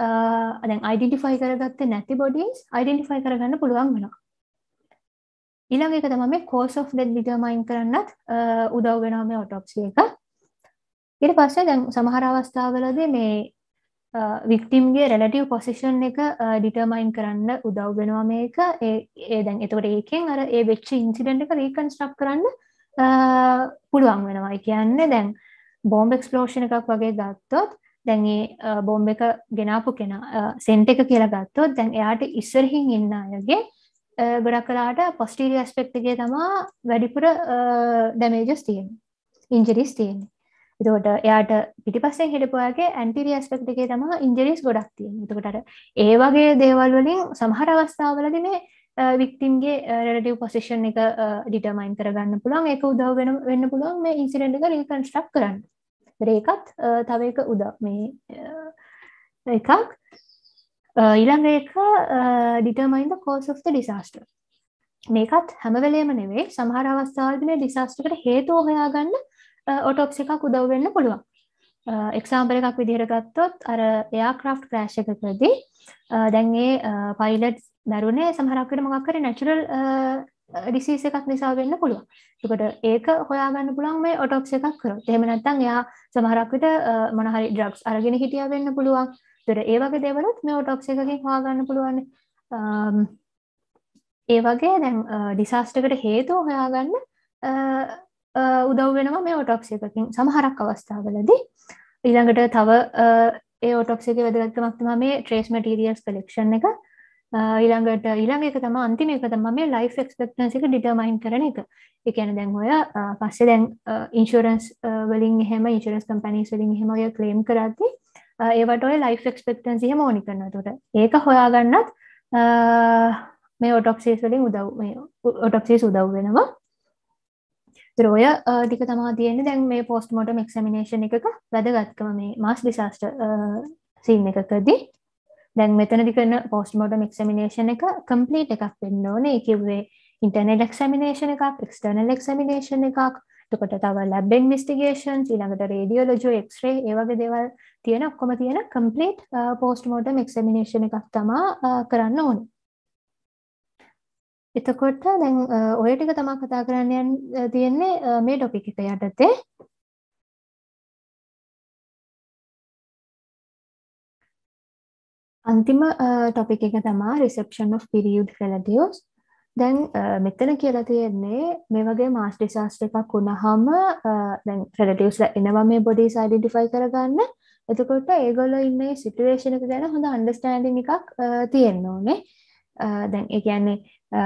අදැන් අයිඩටිෆයි කරගත්ත නැති බොඩිස් අයිඩටිෆයි කරගන්න පුළුවන් වෙනවා ඊළඟ එක තමයි මේ cause of death determine කරන්නත් උදව් වෙනවා මේ autopsy එක. ඊට පස්සේ දැන් සමහර අවස්ථාවලදී මේ වික්ටිම්ගේ relative position එක determine කරන්න උදව් වෙනවා මේක. ඒ ඒ දැන් එතකොට ඒකෙන් අර ඒ වෙච්ච incident එක reconstruct කරන්න පුළුවන් වෙනවා. ඒ කියන්නේ දැන් බෝම්බ එක්ස්ප්ලෝෂන් එකක් වගේ ගත්තොත් දැන් ඒ බෝම්බ එක ගෙනාපු කෙනා සෙන්ට් එක කියලා ගත්තොත් දැන් එයාට ඉස්සරහින් ඉන්න අයගේ ගොඩක් කලාට පොස්ටීරිය ස්පෙක්ටගේ තමා වැඩිපුර ඩැමේජස් තියෙන් ඉන්ජරිස් තියන්නේ එතකොට එයාට පිටිපස්සෙන් හිටපුයාගේ ඇන්ටිරිය ස්පෙක්ටගේ තම ඉන්ජරිස් ගොඩක් තියෙන් එතකොට ඒ වගේ දේවල් වලින් සමහර අවස්ථාවලද මේ වික්තිම්ගේ රඩටව පොසිෂන් එක ඩිටමයින් කරගන්න පුළන් ඒක උදව වෙන වෙන්න පුළුවන් මේ ඉන්සිඩෙන්ට් එක රිකන්ස්ටක් කරන්න ඒකත් තවක උදක් මේ එකක් Uh, ඊළඟ එක ඩිටර්මයින්ද කෝසොක්ත ඩිසාස්ටර් මේකත් හැමවලේම නෙවේ සමහර අවස්ථාවල්දින ඩිසාස්ටිකට හේතු හොයාගන්න ඔටොප්ස uh, එකක් උදව්වෙන්න පුළුවන් එක්සාම්පර uh, එකක් විදිහරගත්තොත් අර එයා ක්‍රෆ් ප්‍රෑශකකදී දැන්ගේ පයිලට් දැරුණේ සහරක්කට මොක්කර නැචරල් ඩිසිස එකක් නිසා වෙන්න පුළුව තුකට ඒක හොයාගන්න පුළන් මේ ඔටොප්ස එකක් කර එහෙම නැත්තන් එයා සමහරක්විට මොනහරි ඩ්‍රක්ස් අරගෙන හිටිය වෙන්න පුළුවන් තොර ඒ වගේ දෙවලත් මේ ටොක්ෂ එකකින් හවාගන්න පුළුවන් ඒ වගේ දැන් ඩිසාස්ටකට හේතු හොයාගන්න උදව් වෙනවා මේ ඔටොක්ෂ එකකින් සමහරක් අවස්ථාවලදී ඊළඟට තව ඒ ඔටොක්සික වැදගත්කමක්තුම මේ ට්‍රේස් මටීරියස් කලෙක්ෂන් එක ඊළඟට ඊළඟ එක තම අන්තිම එක තම මේ ලයිෆ් එක්ස්පෙක්ටන්සි එක ඩිටර්මයින් කරන එක. ඒ කියන්නේ දැන් ඔය පස්සේ දැන් ඉන්ෂුරන්ස් වලින් එහෙම ඉන්ෂුරන්ස් කම්පැනිස් වලින් එහෙම ඔය ක්ලේම් කරද්දී ඒවට ඔය ලයිෆ් එක්ස්පෙක්ටන්සිහ මෝනි කරන තුට ඒක හොයාගන්නත් මේ ඔටොක්සේස් වලින් උදව් ඔටොක්සේ සුදව් වෙනවා ත්‍රෝය ටික තමා තියෙන දැන් මේ පෝස්ට මෝටම එක්ෂමිනේෂන් එක වැදගත්කම මේ මස් ඩිසාස්ට සීන් එකකදී දැන් මෙතනදි කරන පෝස්ට මෝටම එක්ෂමිනේෂන් එක කම්පලීට් එකක් වෙන්න ඕනේ කිව්වේ ඉන්ටර්නෙල් එක්ෂමිනේෂන් එකක් එක්ස්ටර්නල් එක්ෂමිනේෂන් එකක් එතකොට තව ලැබ් ඉන්වෙස්ටිගේෂන්ස් ඊළඟට රේඩියෝලොජි එක්ස්රේ ඒ වගේ දේවල් තියෙන ඔක්කොම තියෙන කම්ප්ලීට් පෝස්ට්මෝර්ටම් එක්සැමිනේෂන් එකක් තමා කරන්න ඕනේ. එතකොට දැන් ඔය ටික තමා කතා කරන්න තියෙන්නේ මේ ටොපික් එක යටතේ. අන්තිම ටොපික් එක තමා රිසෙප්ෂන් ඔෆ් පිරියඩ් රෙලටිව්ස් දැන් මෙතන කියලා තියෙන්නේ මේ වගේ මාස් ඩිසාස්ටර් එකක් වුණාම දැන් රිලටිව්ස්ලා එනවා මේ බොඩීස් අයිඩෙන්ටිෆයි කරගන්න. එතකොට ඒගොල්ලෝ ඉන්නේ සිටුේෂන් එක ගැන හොඳ අන්ඩර්ස්ටෑන්ඩින් එකක් තියෙන්න ඕනේ. දැන් ඒ කියන්නේ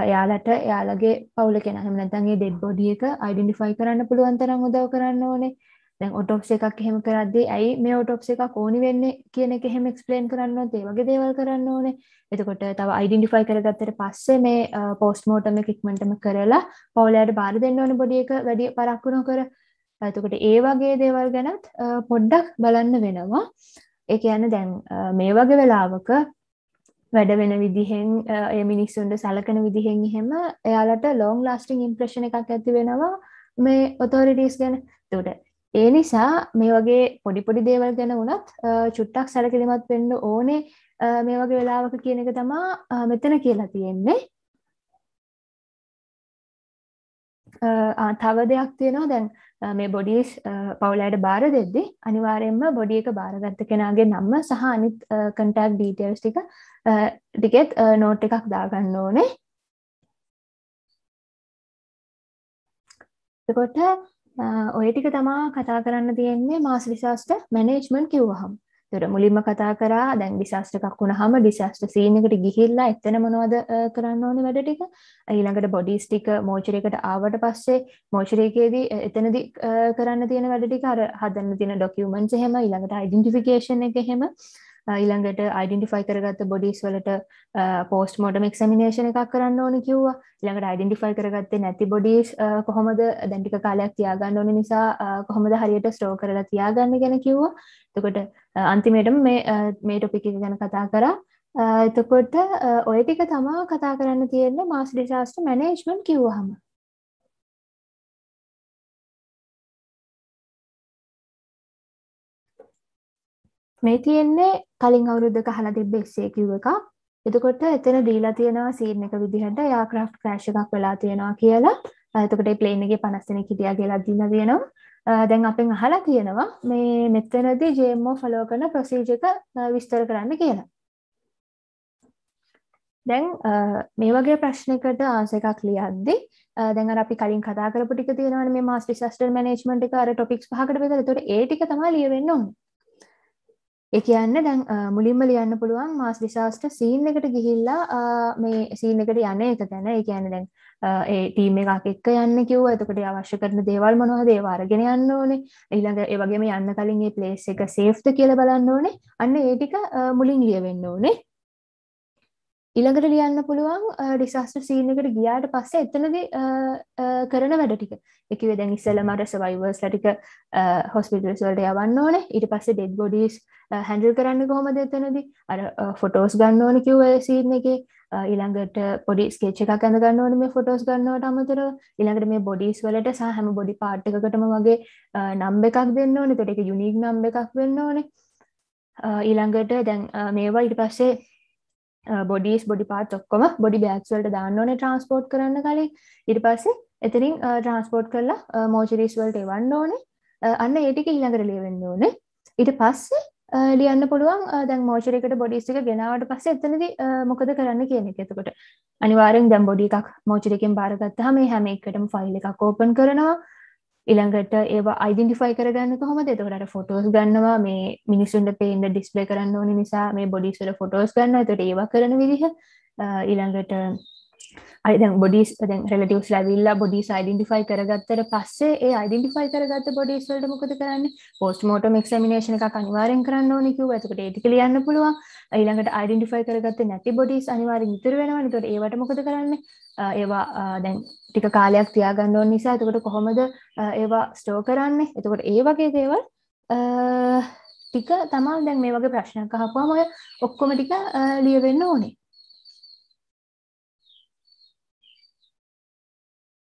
එයාලට එයාලගේ පවුල කෙනා එහෙම නැත්නම් ඒ ඩෙඩ් බොඩි එක අයිඩෙන්ටිෆයි කරන්න පුළුවන් තරම් උදව් කරන්න ඕනේ. දැන් ඔටොප්ස් එකක් එහෙම කරද්දී ඇයි මේ ඔටොප්ස් එකක් ඕනි වෙන්නේ කියන එක එහෙම එක්ස්ප්ලেইন කරන්නවත් ඒ වගේ දේවල් කරන්න ඕනේ. එතකොට තව අයිඩෙන්ටිෆයි කරගත්තට පස්සේ මේ පෝස්ට් මෝටම් එක ඉක්මනටම කරලා පවුලයට බාර දෙන්න ඕනේ බොඩි එක වැඩි පරක්කු නොකර. එතකොට ඒ වගේ දේවල් ගැනත් පොඩ්ඩක් බලන්න වෙනවා. ඒ කියන්නේ දැන් මේ වගේ වෙලාවක වැඩ වෙන විදිහෙන් ඒ මිනිස්සුන්ට සලකන විදිහෙන් එහෙම එයාලට ලෝං ලාස්ටිං ඉම්ප්‍රේෂණ එකක් ඇති වෙනවා මේ ඔතෝරිටස් ගැන තුට ඒ නිසා මේ වගේ පොඩි පොඩි දේවල් ගැන වුණත් චුට්ටක් සැලකිලිමත් වෙන්න ඕනේ මේ වගේ වෙලාවක කියන එක තමා මෙතන කියලා තියෙන්නේ. තව දෙයක් තියෙනවා දැන් මේ බොඩිස් පවුලයට බාර දෙද්දි අනිවාර්යෙන්ම බොඩි එක බාරගත්ත කෙනාගේ නම්ම සහ අනිත් කන්ටැක්ට් ඩීටේල්ස් ටික ටිකෙත් නෝට් එකක් දාගන්න ඕනේ. එතකොට ඔය ටික තමා කතා කරන්න තියෙන්නේ මාස් ඩිසාස්ටර් මැනේජ්මන්ට් කිව්වහම. ඒතර මුලින්ම කතා කරා දැන් ඩිසාස්ටර් එකක් වුණාම ඩිසාස්ටර් සීන් එකට ගිහිල්ලා එතන මොනවද කරන්න ඕනේ වැඩ ටික. ඊළඟට බොඩීස් ටික මෝචරයකට ආවට පස්සේ මෝචරයේදී එතනදි කරන්න තියෙන වැඩ ටික අර හදන්න තියෙන ඩොකියුමන්ට්ස් එහෙම ඊළඟට ඩෙන්ටිෆිකේෂන් එක එහෙම ඊළඟට අයිඩෙන්ටිෆයි කරගත්ත බොඩිස් වලට පෝස්ට් මෝටම එක්සමිනේෂන් එකක් කරන්න ඕන කිව්වා ඊළඟට අයිඩෙන්ටිෆයි කරගත්තේ නැති බොඩිස් කොහොමද දැන් ටික කාලයක් තියාගන්න ඕන නිසා කොහොමද හරියට ස්ටෝ කරලා තියාගන්න ගැන කිව්වා එතකොට අන්තිමේටම මේ මේ ටොපික් එක ගැන කතා කරා එතකොට ඔය ටික තමා කතා කරන්න තියෙන මාස් ඩිසාස්ටර් මැනේජ්මන්ට් කිව්වහම මේ තියෙන්නේ කලින් අවුරුද්ධ කහලා තිබ්බ එක්සේකිව් එකක් එතකොට එතන දීලා තියෙනවා සීන් එක විදිහට යාක්‍රෆ් ක්‍රෑශ් එකක් වෙලා තියෙනවා කියලා එතකොට ප්ලේන්ගේ පනස්සෙන හිටිය කියලා දීලා තියෙනවා දැන් අපෙන් අහලා තියෙනවා මේ මෙතනදී ජේම්මෝ ෆලෝ කරන ප්‍රොසීජ එක විස්තර කරන්න කියලා දැන් මේ වගේ ප්‍රශ්නකට ආසකක් ලියද්දි දැන් අපි කලින් කතා කරපු ටික තියෙනවනේ මේ මාස් ඩිසාස්ටර් මැනේජ්මන්ට් එක අර ටොපික්ස් පහකට බෙදලා ඒතකොට ඒ ටික තමයි ලියවෙන්න ඕනේ එකයන්න දැන් මුලින්ම ලියන්න පුළුවන් මාස් ඩිසාස්ට සීන් එකට ගිහිල්ලා මේ සීන් එකට යන එක ගැන එකයන්න දැන් ඒ ටීම එකක් එක්ක යන්න කිව් එතකට අවශ්‍ය කරන දේවල් මොනහ දේවාරගෙන යන්න ඕනේ ඊළඟ ඒවගේම යන්න කලින් ඒ පලේස් එක සේෆ්ත කියල බලන්න ඕනේ අන්න ඒටික මුලින් ලියවෙන්න ඕනේ ඉළඟට ලියන්න පුළුවන් ඩිසාස්ට සීනකට ගියාට පස්සේ එතනද කරන වැඩ ටික එකවේ දැන් ඉස්සල මට සවයිවර්ස් ලටික හොස්පිටල්ස් වලට යවන්න ඕන ඉට පස්සේ ඩෙඩ් බොඩිස් හැන්ඩල් කරන්න කොහොමද එතනද අර ෆොටෝස් ගන්න ඕන කිව්ව සීන එක ඉළඟට පොඩි ස්කේච් එකක් ඇඳ ගන්න ඕන මේ ෆොටෝස් ගන්නවට අමතර ඉළඟට මේ බොඩිස් වලට සහ හැම බොඩි පාට් එකකටම වගේ නම්බ එකක් දෙන්න ඕන තොට එක යුනික් නම්බ එකක් වෙන්න ඕනේ ඊළඟට දැන් මේවා ඉට පස්සේ බොඩිස් බොඩි පාත් ඔක්කොම බොඩි බෑක්ස්වලට දාන්නඕන ට්‍රන්ස්පෝට් කරන්න කලින් ඉට පස්සේ එතරින් ට්‍රන්ස්පෝට් uh, කරලා මෝචිරිස්වල්ට uh, එවන්න ඕනේ uh, අන්න ඒටික ඉළඟට ලියවෙන්න ඕනේ ඉට පස්සේ ලියන්න පුළුවන් දැන් මෝචරිකට බොඩිස්ටික ගෙනාවට පස්ස එතනද මොකද කරන්න කියන එකතකොට අනිවාරෙන් දැම් බොඩිකක් මෝචරිකින් බාරගත්තහ මේ හැම එකටම ෆයිල් එකක් ඕපන් කරනවා ඉළඟට ඒවා අයිඩෙන්ටිෆයි කරගන්න කොහොමද එතකොට ෆොටෝස් ගන්නවා මේ මිනිස්සුන්ට පේන්න ඩිස්පලේ කරන්න ඕන නිසා මේ බොඩිස්වල ෆොටෝස් ගන්න තොට ඒවා කරන විදිහ ඉළඟට අයිදැන් බොඩිස් දැන් රෙලටිවස් ලැවිල්ලා බොඩිස් යිඩන්ටිෆයි කරගත්තර පස්සේ ඒ අයිඩන්ටිෆයි කරගත්ත බොඩිස්වල්ට මොකද කරන්න පෝස්ට මෝටම එක්ෂමිනේෂන එක අනිවාරෙන් කරන්න ඕනිකව ඇතකට ඒටික ලියන්න පුළුවන් ඊළඟට අයිඩන්ටිෆයි කරගත්ත නැති බොඩිස් අනිවාර ඉතුර වෙනවා තොට ඒවට මොකද කරන්න ඒවා දැන් ටික කාලයක් තියාගන්න ඕන නිසා එතකොට කොහොමද ඒවා ස්ටෝ කරන්න එතකොට ඒ වගේ දේවල් ටික තමා දැන් මේ වගේ ප්‍රශ්නයක් කහපුවා මොය ඔක්කොම ටික ලියවෙන්න ඕනේ